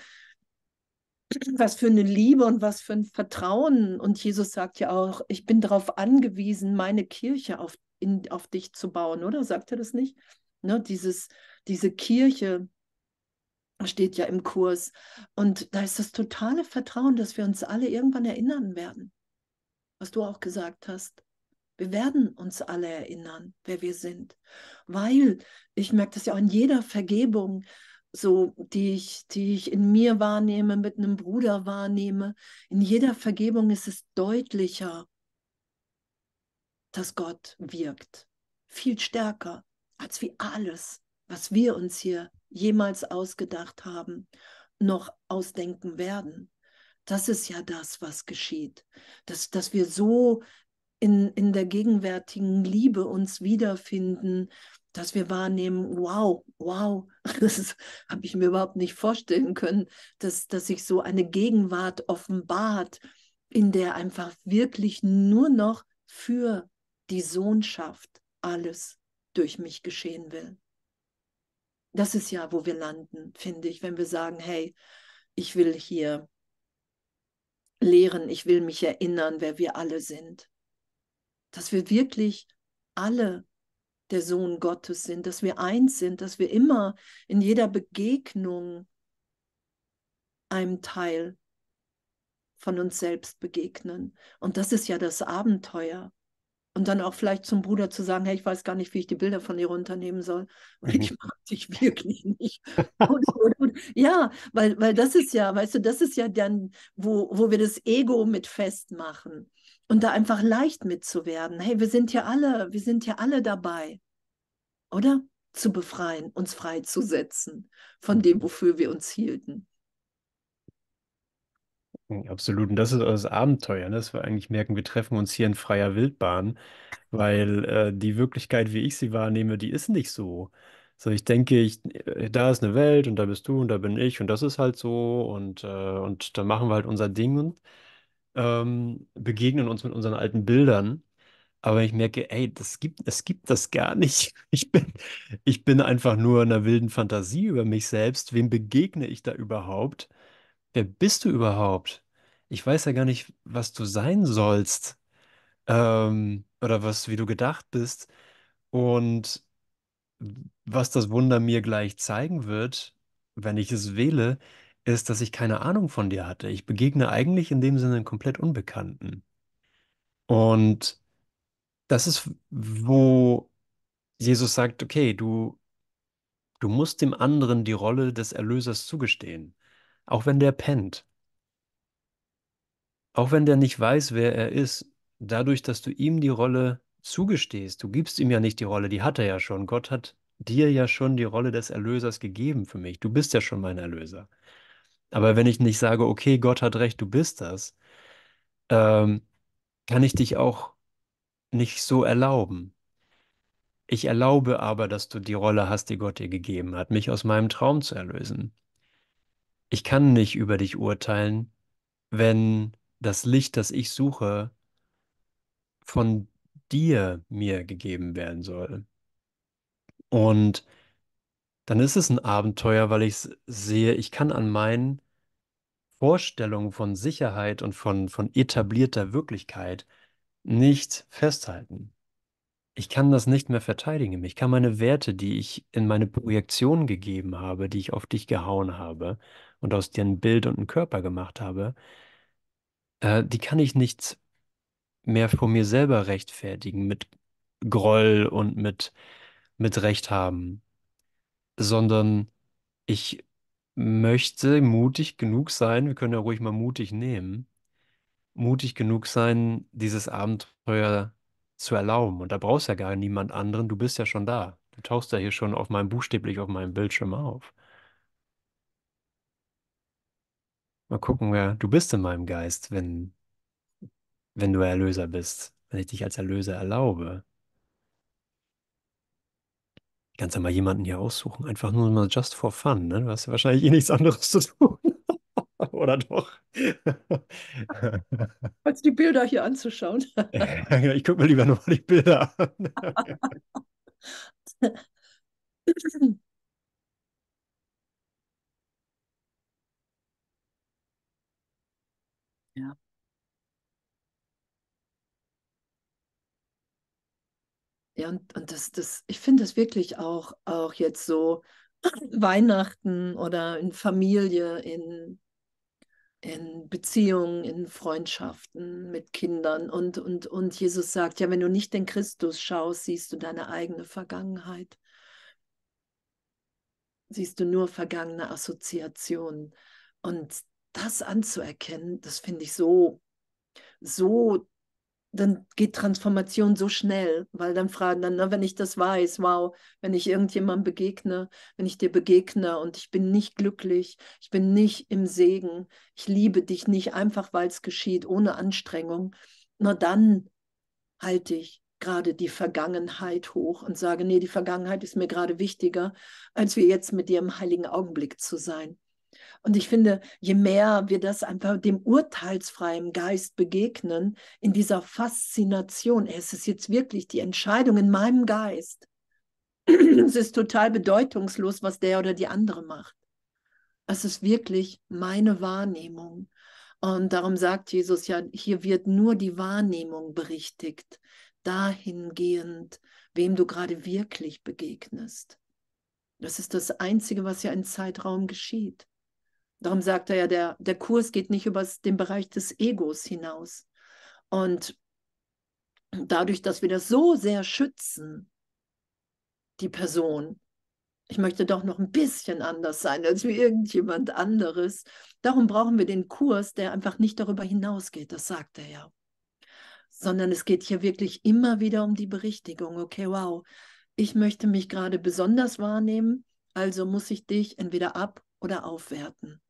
[clears throat] was für eine Liebe und was für ein Vertrauen. Und Jesus sagt ja auch, ich bin darauf angewiesen, meine Kirche auf, in, auf dich zu bauen, oder? Sagt er das nicht? Ne, dieses, diese Kirche steht ja im Kurs. Und da ist das totale Vertrauen, dass wir uns alle irgendwann erinnern werden was du auch gesagt hast. Wir werden uns alle erinnern, wer wir sind, weil ich merke das ja auch in jeder Vergebung, so die ich, die ich in mir wahrnehme, mit einem Bruder wahrnehme. In jeder Vergebung ist es deutlicher, dass Gott wirkt, viel stärker als wie alles, was wir uns hier jemals ausgedacht haben, noch ausdenken werden. Das ist ja das, was geschieht. Dass, dass wir so in, in der gegenwärtigen Liebe uns wiederfinden, dass wir wahrnehmen, wow, wow, [laughs] das habe ich mir überhaupt nicht vorstellen können, dass, dass sich so eine Gegenwart offenbart, in der einfach wirklich nur noch für die Sohnschaft alles durch mich geschehen will. Das ist ja, wo wir landen, finde ich, wenn wir sagen, hey, ich will hier lehren, ich will mich erinnern, wer wir alle sind. Dass wir wirklich alle der Sohn Gottes sind, dass wir eins sind, dass wir immer in jeder Begegnung einem Teil von uns selbst begegnen. Und das ist ja das Abenteuer. Und dann auch vielleicht zum Bruder zu sagen, hey, ich weiß gar nicht, wie ich die Bilder von dir runternehmen soll. Weil mhm. ich mag dich [laughs] wirklich nicht. Und, und, und. Ja, weil, weil das ist ja, weißt du, das ist ja dann, wo, wo wir das Ego mit festmachen. Und da einfach leicht mitzuwerden. Hey, wir sind ja alle, wir sind ja alle dabei. Oder? Zu befreien, uns freizusetzen von mhm. dem, wofür wir uns hielten. Mhm, absolut. Und das ist auch das Abenteuer, ne? Dass wir eigentlich merken, wir treffen uns hier in freier Wildbahn, weil äh, die Wirklichkeit, wie ich sie wahrnehme, die ist nicht so. So, ich denke, ich, äh, da ist eine Welt und da bist du und da bin ich und das ist halt so und, äh, und da machen wir halt unser Ding und ähm, begegnen uns mit unseren alten Bildern. Aber ich merke, ey, das gibt, es gibt das gar nicht. [laughs] Ich bin, ich bin einfach nur in einer wilden Fantasie über mich selbst. Wem begegne ich da überhaupt? Wer bist du überhaupt? ich weiß ja gar nicht, was du sein sollst, ähm, oder was, wie du gedacht bist und was das Wunder mir gleich zeigen wird, wenn ich es wähle, ist, dass ich keine Ahnung von dir hatte. Ich begegne eigentlich in dem Sinne einen komplett Unbekannten. Und das ist, wo Jesus sagt, okay, du, du musst dem anderen die Rolle des Erlösers zugestehen, auch wenn der pennt auch wenn der nicht weiß, wer er ist, dadurch, dass du ihm die Rolle zugestehst, du gibst ihm ja nicht die Rolle, die hat er ja schon. Gott hat dir ja schon die Rolle des Erlösers gegeben für mich. Du bist ja schon mein Erlöser. Aber wenn ich nicht sage, okay, Gott hat recht, du bist das, ähm, kann ich dich auch nicht so erlauben. Ich erlaube aber, dass du die Rolle hast, die Gott dir gegeben hat, mich aus meinem Traum zu erlösen. Ich kann nicht über dich urteilen, wenn das Licht, das ich suche, von dir mir gegeben werden soll. Und dann ist es ein Abenteuer, weil ich sehe, ich kann an meinen Vorstellungen von Sicherheit und von, von etablierter Wirklichkeit nicht festhalten. Ich kann das nicht mehr verteidigen. Ich kann meine Werte, die ich in meine Projektion gegeben habe, die ich auf dich gehauen habe und aus dir ein Bild und einen Körper gemacht habe, äh, die kann ich nicht mehr vor mir selber rechtfertigen mit Groll und mit, mit Recht haben, sondern ich möchte mutig genug sein, wir können ja ruhig mal mutig nehmen, mutig genug sein, dieses Abenteuer zu erlauben. Und da brauchst du ja gar niemand anderen, du bist ja schon da. Du tauchst ja hier schon auf meinem, buchstäblich auf meinem Bildschirm auf. Mal gucken, wer du bist in meinem Geist, wenn, wenn du Erlöser bist, wenn ich dich als Erlöser erlaube. Kannst ja mal jemanden hier aussuchen, einfach nur mal just for fun, ne? Du hast ja wahrscheinlich eh nichts anderes zu tun. [laughs] Oder doch? [laughs] Als die Bilder hier anzuschauen. [laughs] ich gucke mir lieber nochmal die Bilder an. Ja. Ja, und, und das, das, ich finde das wirklich auch, auch jetzt so [clears throat] Weihnachten oder in Familie, in, in Beziehungen, in Freundschaften mit Kindern. Und, und, und Jesus sagt, ja, wenn du nicht den Christus schaust, siehst du deine eigene Vergangenheit. Siehst du nur vergangene Assoziationen. Und das anzuerkennen, das finde ich so, so, dann geht Transformation so schnell, weil dann fragen dann, na, wenn ich das weiß, wow, wenn ich irgendjemandem begegne, wenn ich dir begegne und ich bin nicht glücklich, ich bin nicht im Segen, ich liebe dich nicht einfach, weil es geschieht, ohne Anstrengung, na dann halte ich gerade die Vergangenheit hoch und sage, nee, die Vergangenheit ist mir gerade wichtiger, als wir jetzt mit dir im heiligen Augenblick zu sein. Und ich finde, je mehr wir das einfach dem urteilsfreien Geist begegnen, in dieser Faszination, es ist jetzt wirklich die Entscheidung in meinem Geist. [clears throat] es ist total bedeutungslos, was der oder die andere macht. Es ist wirklich meine Wahrnehmung. Und darum sagt Jesus ja, hier wird nur die Wahrnehmung berichtigt, dahingehend, wem du gerade wirklich begegnest. Das ist das Einzige, was ja im Zeitraum geschieht. Darum sagt er ja, der, der Kurs geht nicht über den Bereich des Egos hinaus. Und dadurch, dass wir das so sehr schützen, die Person, ich möchte doch noch ein bisschen anders sein als wie irgendjemand anderes. Darum brauchen wir den Kurs, der einfach nicht darüber hinausgeht, das sagt er ja. Sondern es geht hier wirklich immer wieder um die Berichtigung. Okay, wow, ich möchte mich gerade besonders wahrnehmen, also muss ich dich entweder ab- oder aufwerten.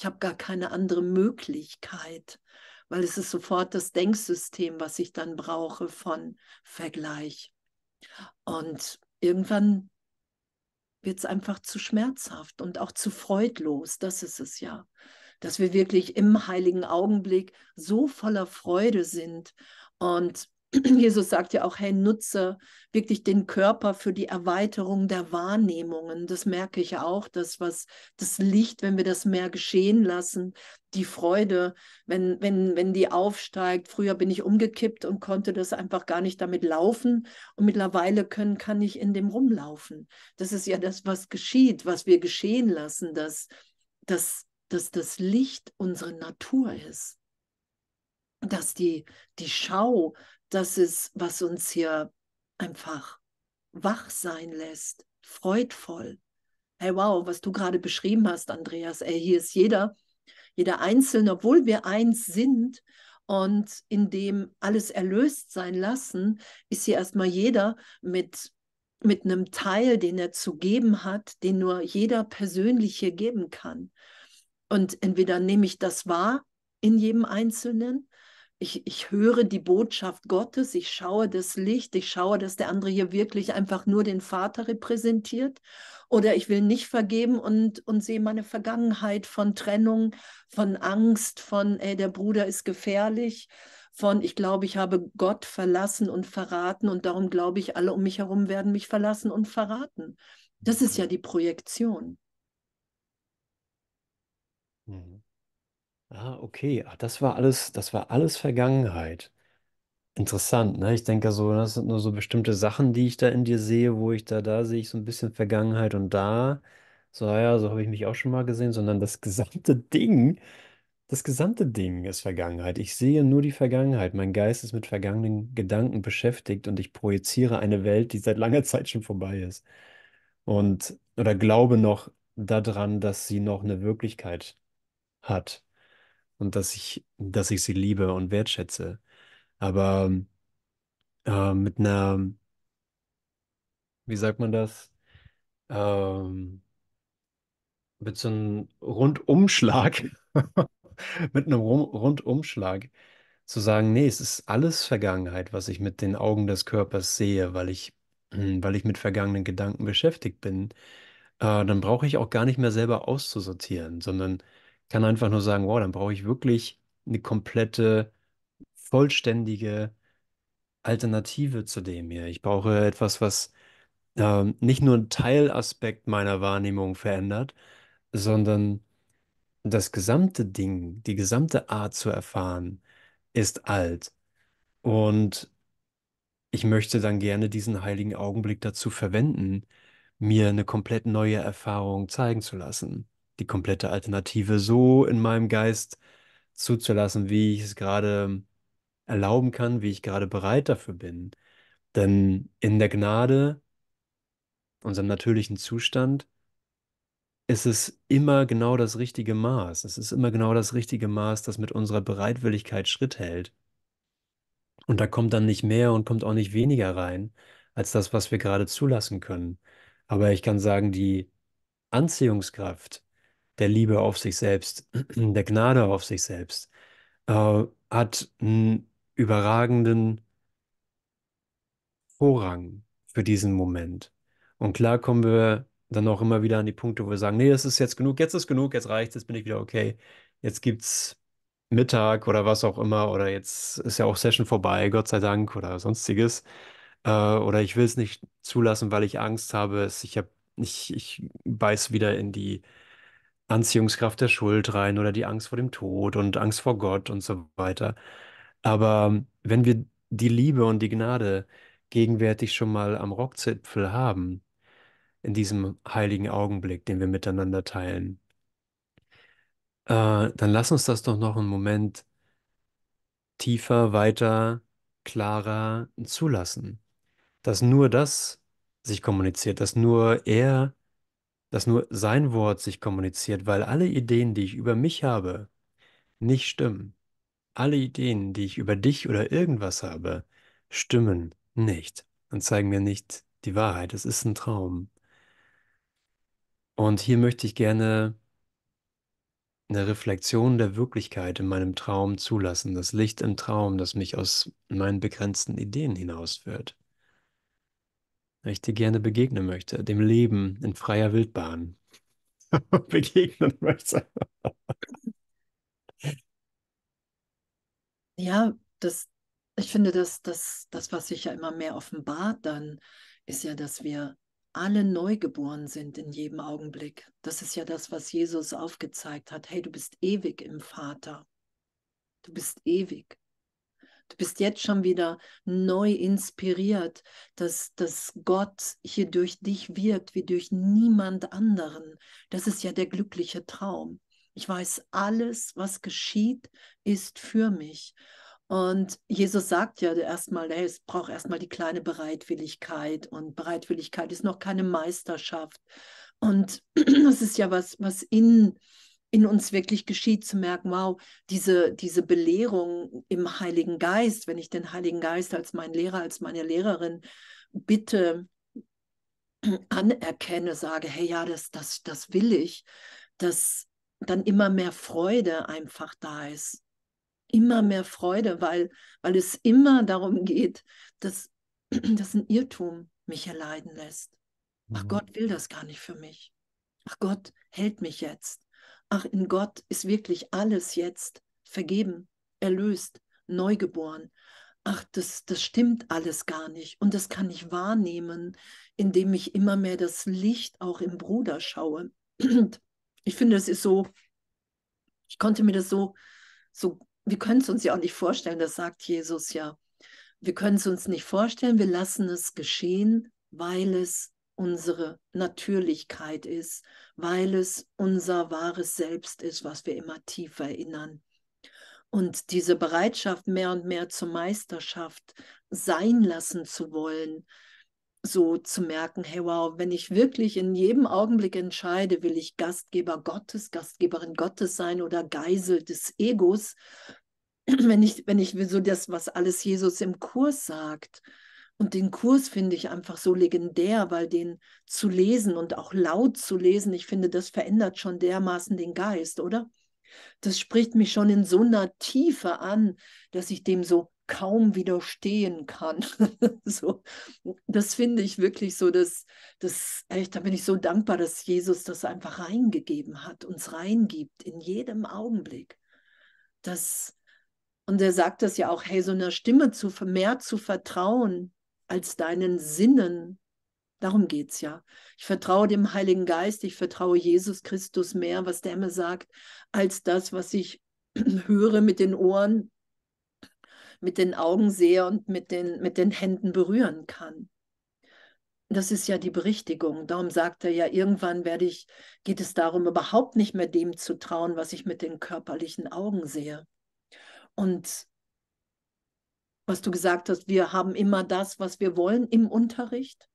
Ich habe gar keine andere Möglichkeit, weil es ist sofort das Denksystem, was ich dann brauche von Vergleich. Und irgendwann wird es einfach zu schmerzhaft und auch zu freudlos. Das ist es ja. Dass wir wirklich im heiligen Augenblick so voller Freude sind und Jesus sagt ja auch, hey, nutze wirklich den Körper für die Erweiterung der Wahrnehmungen. Das merke ich auch, das, was das Licht, wenn wir das mehr geschehen lassen, die Freude, wenn, wenn, wenn die aufsteigt. Früher bin ich umgekippt und konnte das einfach gar nicht damit laufen. Und mittlerweile können, kann ich in dem rumlaufen. Das ist ja das, was geschieht, was wir geschehen lassen, dass, dass, dass das Licht unsere Natur ist dass die, die Schau das ist, was uns hier einfach wach sein lässt, freudvoll. Hey, wow, was du gerade beschrieben hast, Andreas. Ey, hier ist jeder, jeder Einzelne, obwohl wir eins sind und in dem alles erlöst sein lassen, ist hier erstmal jeder mit, mit einem Teil, den er zu geben hat, den nur jeder persönlich hier geben kann. Und entweder nehme ich das wahr in jedem Einzelnen ich, ich höre die Botschaft Gottes, ich schaue das Licht, ich schaue, dass der andere hier wirklich einfach nur den Vater repräsentiert. Oder ich will nicht vergeben und, und sehe meine Vergangenheit von Trennung, von Angst, von, ey, der Bruder ist gefährlich, von, ich glaube, ich habe Gott verlassen und verraten und darum glaube ich, alle um mich herum werden mich verlassen und verraten. Das ist ja die Projektion. Mhm. Ah, okay. Ach, das war alles, das war alles Vergangenheit. Interessant, ne? Ich denke so, das sind nur so bestimmte Sachen, die ich da in dir sehe, wo ich da, da sehe ich so ein bisschen Vergangenheit und da, so, ja, so habe ich mich auch schon mal gesehen, sondern das gesamte [laughs] Ding, das gesamte Ding ist Vergangenheit. Ich sehe nur die Vergangenheit. Mein Geist ist mit vergangenen Gedanken beschäftigt und ich projiziere eine Welt, die seit langer Zeit schon vorbei ist. Und, oder glaube noch daran, dass sie noch eine Wirklichkeit hat und dass ich, dass ich sie liebe und wertschätze. Aber äh, mit einer, wie sagt man das? Ähm, mit so einem Rundumschlag, [laughs] mit einem Rundumschlag zu sagen, nee, es ist alles Vergangenheit, was ich mit den Augen des Körpers sehe, weil ich, [clears throat] weil ich mit vergangenen Gedanken beschäftigt bin, äh, dann brauche ich auch gar nicht mehr selber auszusortieren, sondern kann einfach nur sagen, wow, dann brauche ich wirklich eine komplette, vollständige Alternative zu dem hier. Ich brauche etwas, was äh, nicht nur einen Teilaspekt meiner Wahrnehmung verändert, sondern das gesamte Ding, die gesamte Art zu erfahren, ist alt. Und ich möchte dann gerne diesen heiligen Augenblick dazu verwenden, mir eine komplett neue Erfahrung zeigen zu lassen die komplette Alternative so in meinem Geist zuzulassen, wie ich es gerade erlauben kann, wie ich gerade bereit dafür bin. Denn in der Gnade, unserem natürlichen Zustand, ist es immer genau das richtige Maß. Es ist immer genau das richtige Maß, das mit unserer Bereitwilligkeit Schritt hält. Und da kommt dann nicht mehr und kommt auch nicht weniger rein, als das, was wir gerade zulassen können. Aber ich kann sagen, die Anziehungskraft der Liebe auf sich selbst, [clears throat] der Gnade auf sich selbst, äh, hat einen überragenden Vorrang für diesen Moment. Und klar kommen wir dann auch immer wieder an die Punkte, wo wir sagen, nee, das ist jetzt genug, jetzt ist genug, jetzt reicht jetzt bin ich wieder okay, jetzt gibt's Mittag oder was auch immer, oder jetzt ist ja auch Session vorbei, Gott sei Dank, oder sonstiges. Äh, oder ich will es nicht zulassen, weil ich Angst habe, ich, hab, ich, ich beiß wieder in die Anziehungskraft der Schuld rein oder die Angst vor dem Tod und Angst vor Gott und so weiter. Aber ähm, wenn wir die Liebe und die Gnade gegenwärtig schon mal am Rockzipfel haben, in diesem heiligen Augenblick, den wir miteinander teilen, äh, dann lass uns das doch noch einen Moment tiefer, weiter, klarer zulassen, dass nur das sich kommuniziert, dass nur er dass nur sein Wort sich kommuniziert, weil alle Ideen, die ich über mich habe, nicht stimmen. Alle Ideen, die ich über dich oder irgendwas habe, stimmen nicht und zeigen mir nicht die Wahrheit. Es ist ein Traum. Und hier möchte ich gerne eine Reflexion der Wirklichkeit in meinem Traum zulassen, das Licht im Traum, das mich aus meinen begrenzten Ideen hinausführt weil ich dir gerne begegnen möchte, dem Leben in freier Wildbahn [laughs] begegnen möchte. ja, das, ich finde, dass das, das, was sich ja immer mehr offenbart, dann ist ja, dass wir alle neugeboren sind in jedem Augenblick. Das ist ja das, was Jesus aufgezeigt hat. Hey, du bist ewig im Vater. Du bist ewig. Du bist jetzt schon wieder neu inspiriert, dass, dass Gott hier durch dich wirkt wie durch niemand anderen. Das ist ja der glückliche Traum. Ich weiß, alles, was geschieht, ist für mich. Und Jesus sagt ja erstmal, hey, es braucht erstmal die kleine Bereitwilligkeit und Bereitwilligkeit ist noch keine Meisterschaft. Und [clears throat] das ist ja was, was in in uns wirklich geschieht, zu merken, wow, diese, diese Belehrung im Heiligen Geist, wenn ich den Heiligen Geist als meinen Lehrer, als meine Lehrerin bitte anerkenne, sage, hey ja, das, das, das will ich, dass dann immer mehr Freude einfach da ist. Immer mehr Freude, weil, weil es immer darum geht, dass, [clears throat] dass ein Irrtum mich erleiden lässt. Ach mhm. Gott will das gar nicht für mich. Ach Gott hält mich jetzt ach, in Gott ist wirklich alles jetzt vergeben, erlöst, neugeboren. Ach, das, das stimmt alles gar nicht. Und das kann ich wahrnehmen, indem ich immer mehr das Licht auch im Bruder schaue. [clears throat] ich finde, es ist so, ich konnte mir das so, so, wir können es uns ja auch nicht vorstellen, das sagt Jesus ja. Wir können es uns nicht vorstellen, wir lassen es geschehen, weil es unsere Natürlichkeit ist, weil es unser wahres Selbst ist, was wir immer tiefer erinnern. Und diese Bereitschaft, mehr und mehr zur Meisterschaft sein lassen zu wollen, so zu merken, hey wow, wenn ich wirklich in jedem Augenblick entscheide, will ich Gastgeber Gottes, Gastgeberin Gottes sein oder Geisel des Egos, [clears throat] wenn ich, wenn ich so das, was alles Jesus im Kurs sagt, und den Kurs finde ich einfach so legendär, weil den zu lesen und auch laut zu lesen, ich finde, das verändert schon dermaßen den Geist, oder? Das spricht mich schon in so einer Tiefe an, dass ich dem so kaum widerstehen kann. [laughs] so, das finde ich wirklich so, dass, das echt, da bin ich so dankbar, dass Jesus das einfach reingegeben hat, uns reingibt in jedem Augenblick. Das, und er sagt das ja auch, hey, so einer Stimme zu mehr zu vertrauen, als deinen Sinnen. Darum geht's ja. Ich vertraue dem Heiligen Geist, ich vertraue Jesus Christus mehr, was der mir sagt, als das, was ich [clears throat] höre mit den Ohren, mit den Augen sehe und mit den, mit den Händen berühren kann. Das ist ja die Berichtigung. Darum sagt er ja, irgendwann werde ich, geht es darum, überhaupt nicht mehr dem zu trauen, was ich mit den körperlichen Augen sehe. Und was du gesagt hast, wir haben immer das, was wir wollen im Unterricht.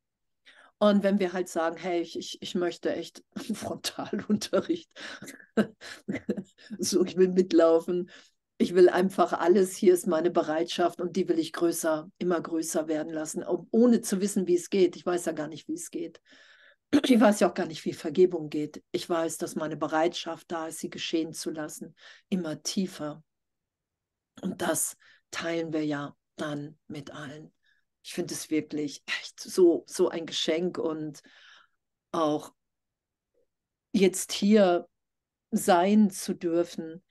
Und wenn wir halt sagen, hey, ich, ich möchte echt [laughs] Frontalunterricht, [laughs] so ich will mitlaufen, ich will einfach alles, hier ist meine Bereitschaft und die will ich größer, immer größer werden lassen, ohne zu wissen, wie es geht. Ich weiß ja gar nicht, wie es geht. [clears throat] Ich weiß ja auch gar nicht, wie Vergebung geht. Ich weiß, dass meine Bereitschaft da ist, sie geschehen zu lassen, immer tiefer. Und das ist teilen wir ja dann mit allen. Ich finde es wirklich echt so, so ein Geschenk und auch jetzt hier sein zu dürfen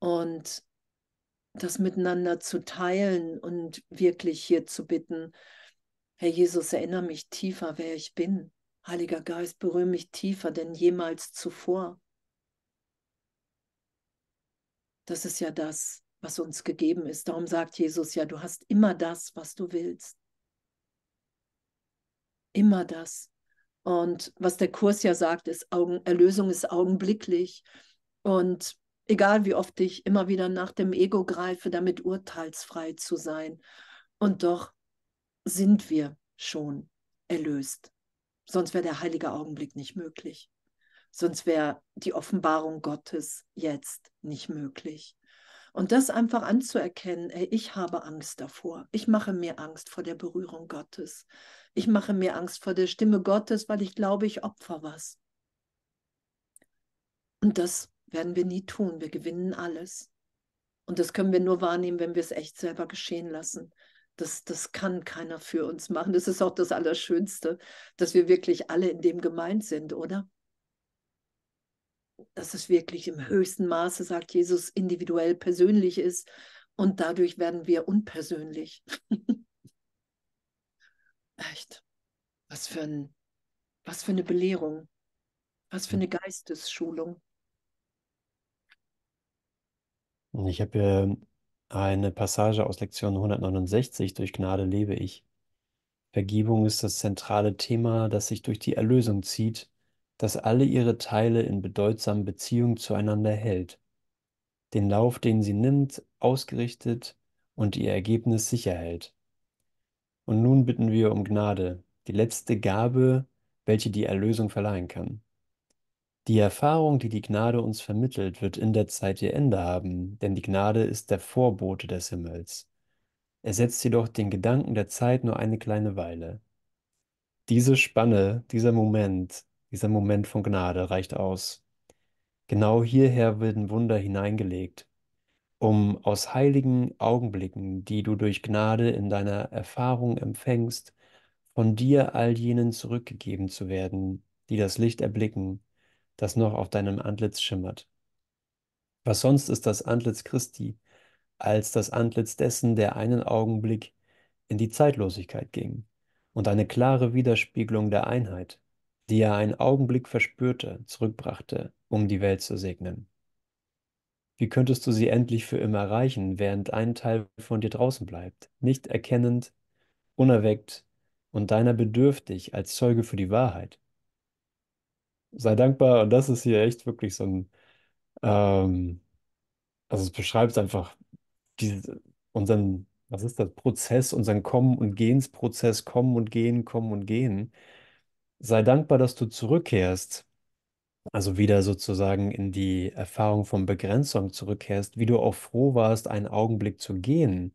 und das miteinander zu teilen und wirklich hier zu bitten, Herr Jesus, erinnere mich tiefer, wer ich bin. Heiliger Geist, berühre mich tiefer denn jemals zuvor. Das ist ja das, was uns gegeben ist. Darum sagt Jesus ja, du hast immer das, was du willst. Immer das. Und was der Kurs ja sagt, ist, Augen, Erlösung ist augenblicklich. Und egal wie oft ich immer wieder nach dem Ego greife, damit urteilsfrei zu sein. Und doch sind wir schon erlöst. Sonst wäre der heilige Augenblick nicht möglich. Sonst wäre die Offenbarung Gottes jetzt nicht möglich. Und das einfach anzuerkennen, ey, ich habe Angst davor. Ich mache mir Angst vor der Berührung Gottes. Ich mache mir Angst vor der Stimme Gottes, weil ich glaube, ich opfer was. Und das werden wir nie tun. Wir gewinnen alles. Und das können wir nur wahrnehmen, wenn wir es echt selber geschehen lassen. Das, das kann keiner für uns machen. Das ist auch das Allerschönste, dass wir wirklich alle in dem gemeint sind, oder? dass es wirklich im höchsten Maße, sagt Jesus, individuell persönlich ist. Und dadurch werden wir unpersönlich. [laughs] Echt. Was für, ein, was für eine Belehrung. Was für eine hm. Geistesschulung. Ich habe hier eine Passage aus Lektion 169 durch Gnade lebe ich. Vergebung ist das zentrale Thema, das sich durch die Erlösung zieht das alle ihre Teile in bedeutsamen Beziehungen zueinander hält, den Lauf, den sie nimmt, ausgerichtet und ihr Ergebnis sicher hält. Und nun bitten wir um Gnade, die letzte Gabe, welche die Erlösung verleihen kann. Die Erfahrung, die die Gnade uns vermittelt, wird in der Zeit ihr Ende haben, denn die Gnade ist der Vorbote des Himmels. Er setzt jedoch den Gedanken der Zeit nur eine kleine Weile. Diese Spanne, dieser Moment, dieser Moment von Gnade reicht aus. Genau hierher werden Wunder hineingelegt, um aus heiligen Augenblicken, die du durch Gnade in deiner Erfahrung empfängst, von dir all jenen zurückgegeben zu werden, die das Licht erblicken, das noch auf deinem Antlitz schimmert. Was sonst ist das Antlitz Christi als das Antlitz dessen, der einen Augenblick in die Zeitlosigkeit ging und eine klare Widerspiegelung der Einheit, die er einen Augenblick verspürte, zurückbrachte, um die Welt zu segnen. Wie könntest du sie endlich für immer erreichen, während ein Teil von dir draußen bleibt, nicht erkennend, unerweckt und deiner bedürftig als Zeuge für die Wahrheit? Sei dankbar, und das ist hier echt wirklich so ein, ähm, also es beschreibt einfach diese, unseren, was ist das, Prozess, unseren Kommen- und Gehensprozess, Kommen und Gehen, Kommen und Gehen Sei dankbar, dass du zurückkehrst, also wieder sozusagen in die Erfahrung von Begrenzung zurückkehrst, wie du auch froh warst, einen Augenblick zu gehen.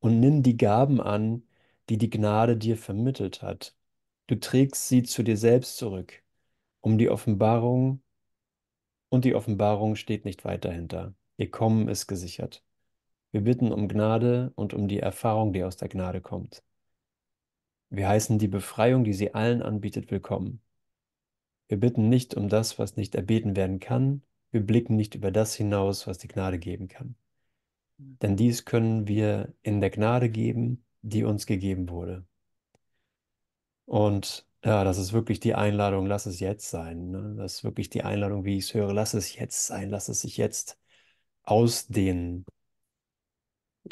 Und nimm die Gaben an, die die Gnade dir vermittelt hat. Du trägst sie zu dir selbst zurück, um die Offenbarung, und die Offenbarung steht nicht weit dahinter. Ihr Kommen ist gesichert. Wir bitten um Gnade und um die Erfahrung, die aus der Gnade kommt. Wir heißen die Befreiung, die sie allen anbietet, willkommen. Wir bitten nicht um das, was nicht erbeten werden kann. Wir blicken nicht über das hinaus, was die Gnade geben kann. Denn dies können wir in der Gnade geben, die uns gegeben wurde. Und ja, das ist wirklich die Einladung, lass es jetzt sein. Ne? Das ist wirklich die Einladung, wie ich es höre, lass es jetzt sein, lass es sich jetzt ausdehnen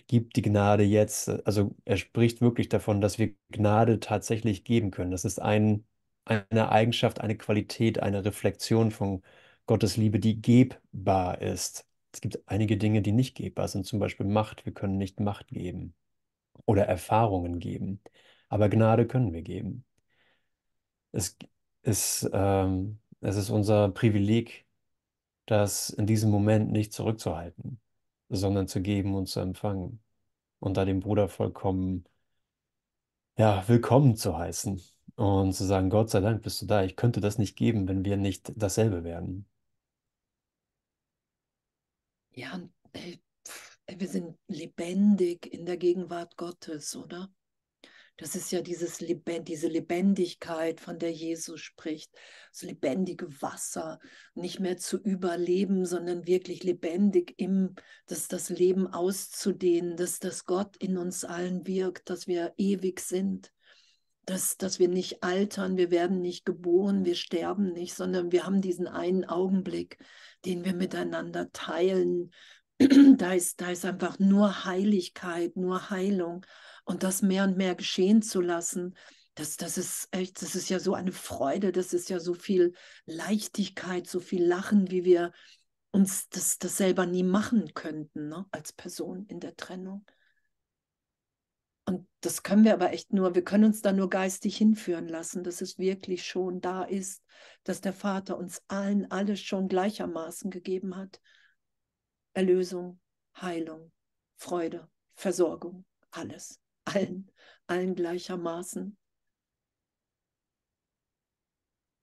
gibt die Gnade jetzt. Also er spricht wirklich davon, dass wir Gnade tatsächlich geben können. Das ist ein, eine Eigenschaft, eine Qualität, eine Reflexion von Gottes Liebe, die gebbar ist. Es gibt einige Dinge, die nicht gebbar sind, zum Beispiel Macht. Wir können nicht Macht geben oder Erfahrungen geben, aber Gnade können wir geben. Es ist, ähm, es ist unser Privileg, das in diesem Moment nicht zurückzuhalten sondern zu geben und zu empfangen. Und da den Bruder vollkommen, ja, willkommen zu heißen und zu sagen, Gott sei Dank bist du da. Ich könnte das nicht geben, wenn wir nicht dasselbe werden Ja, äh, wir sind lebendig in der Gegenwart Gottes, oder? Das ist ja dieses Lebend, diese Lebendigkeit, von der Jesus spricht. Das lebendige Wasser, nicht mehr zu überleben, sondern wirklich lebendig im, dass das Leben auszudehnen, dass das Gott in uns allen wirkt, dass wir ewig sind dass, dass wir nicht altern, wir werden nicht geboren, wir sterben nicht, sondern wir haben diesen einen Augenblick, den wir miteinander teilen. [clears throat] da, ist, da ist einfach nur Heiligkeit, nur Heilung und das mehr und mehr geschehen zu lassen, das, das ist echt, das ist ja so eine Freude, das ist ja so viel Leichtigkeit, so viel Lachen, wie wir uns das, das selber nie machen könnten ne, als Person in der Trennung. Und das können wir aber echt nur, wir können uns da nur geistig hinführen lassen, dass es wirklich schon da ist, dass der Vater uns allen alles schon gleichermaßen gegeben hat. Erlösung, Heilung, Freude, Versorgung, alles allen, allen gleichermaßen.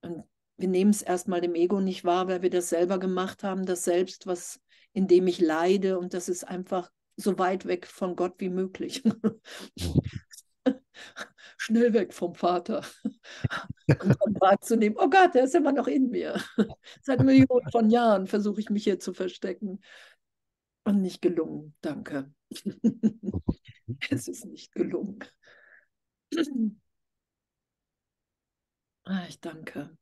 Und wir nehmen es erstmal dem Ego nicht wahr, weil wir das selber gemacht haben, das Selbst, was, in dem ich leide, und das ist einfach so weit weg von Gott wie möglich. [laughs] Schnell weg vom Vater. Und dann wahrzunehmen, oh Gott, der ist immer noch in mir. Seit Millionen von Jahren versuche ich mich hier zu verstecken. Und nicht gelungen, danke. [laughs] es ist nicht gelungen. Ah, ich danke.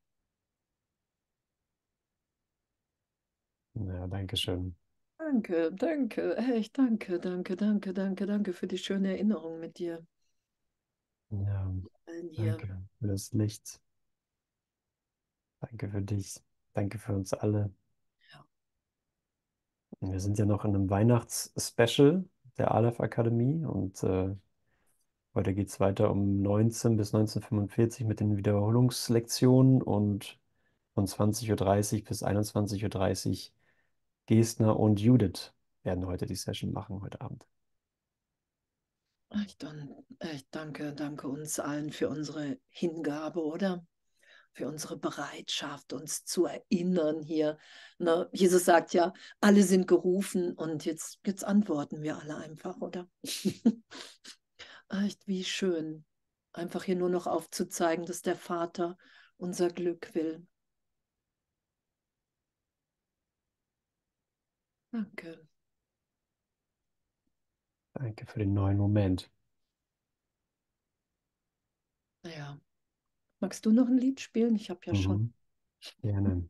Ja, danke schön. Danke, danke, echt danke, danke, danke, danke, danke für die schöne Erinnerung mit dir. Ja, danke für das Licht. Danke für dich. Danke für uns alle. Ja. Wir sind ja noch in einem Weihnachts-Special der Aleph Akademie und äh, heute geht es weiter um 19 bis 1945 mit den Wiederholungslektionen und von 20.30 Uhr bis 21.30 Uhr Gesner und Judith werden heute die Session machen, heute Abend. Äh, ich, danke, danke uns allen für unsere Hingabe, oder? für unsere Bereitschaft, uns zu erinnern hier. Ne? Jesus sagt ja, alle sind gerufen und jetzt, jetzt antworten wir alle einfach, oder? [laughs] Ah, echt, wie schön. Einfach hier nur noch aufzuzeigen, dass der Vater unser Glück will. Danke. Danke für den neuen Moment. Ja. Magst du noch ein Lied spielen? Ich habe ja mhm. schon. Gerne.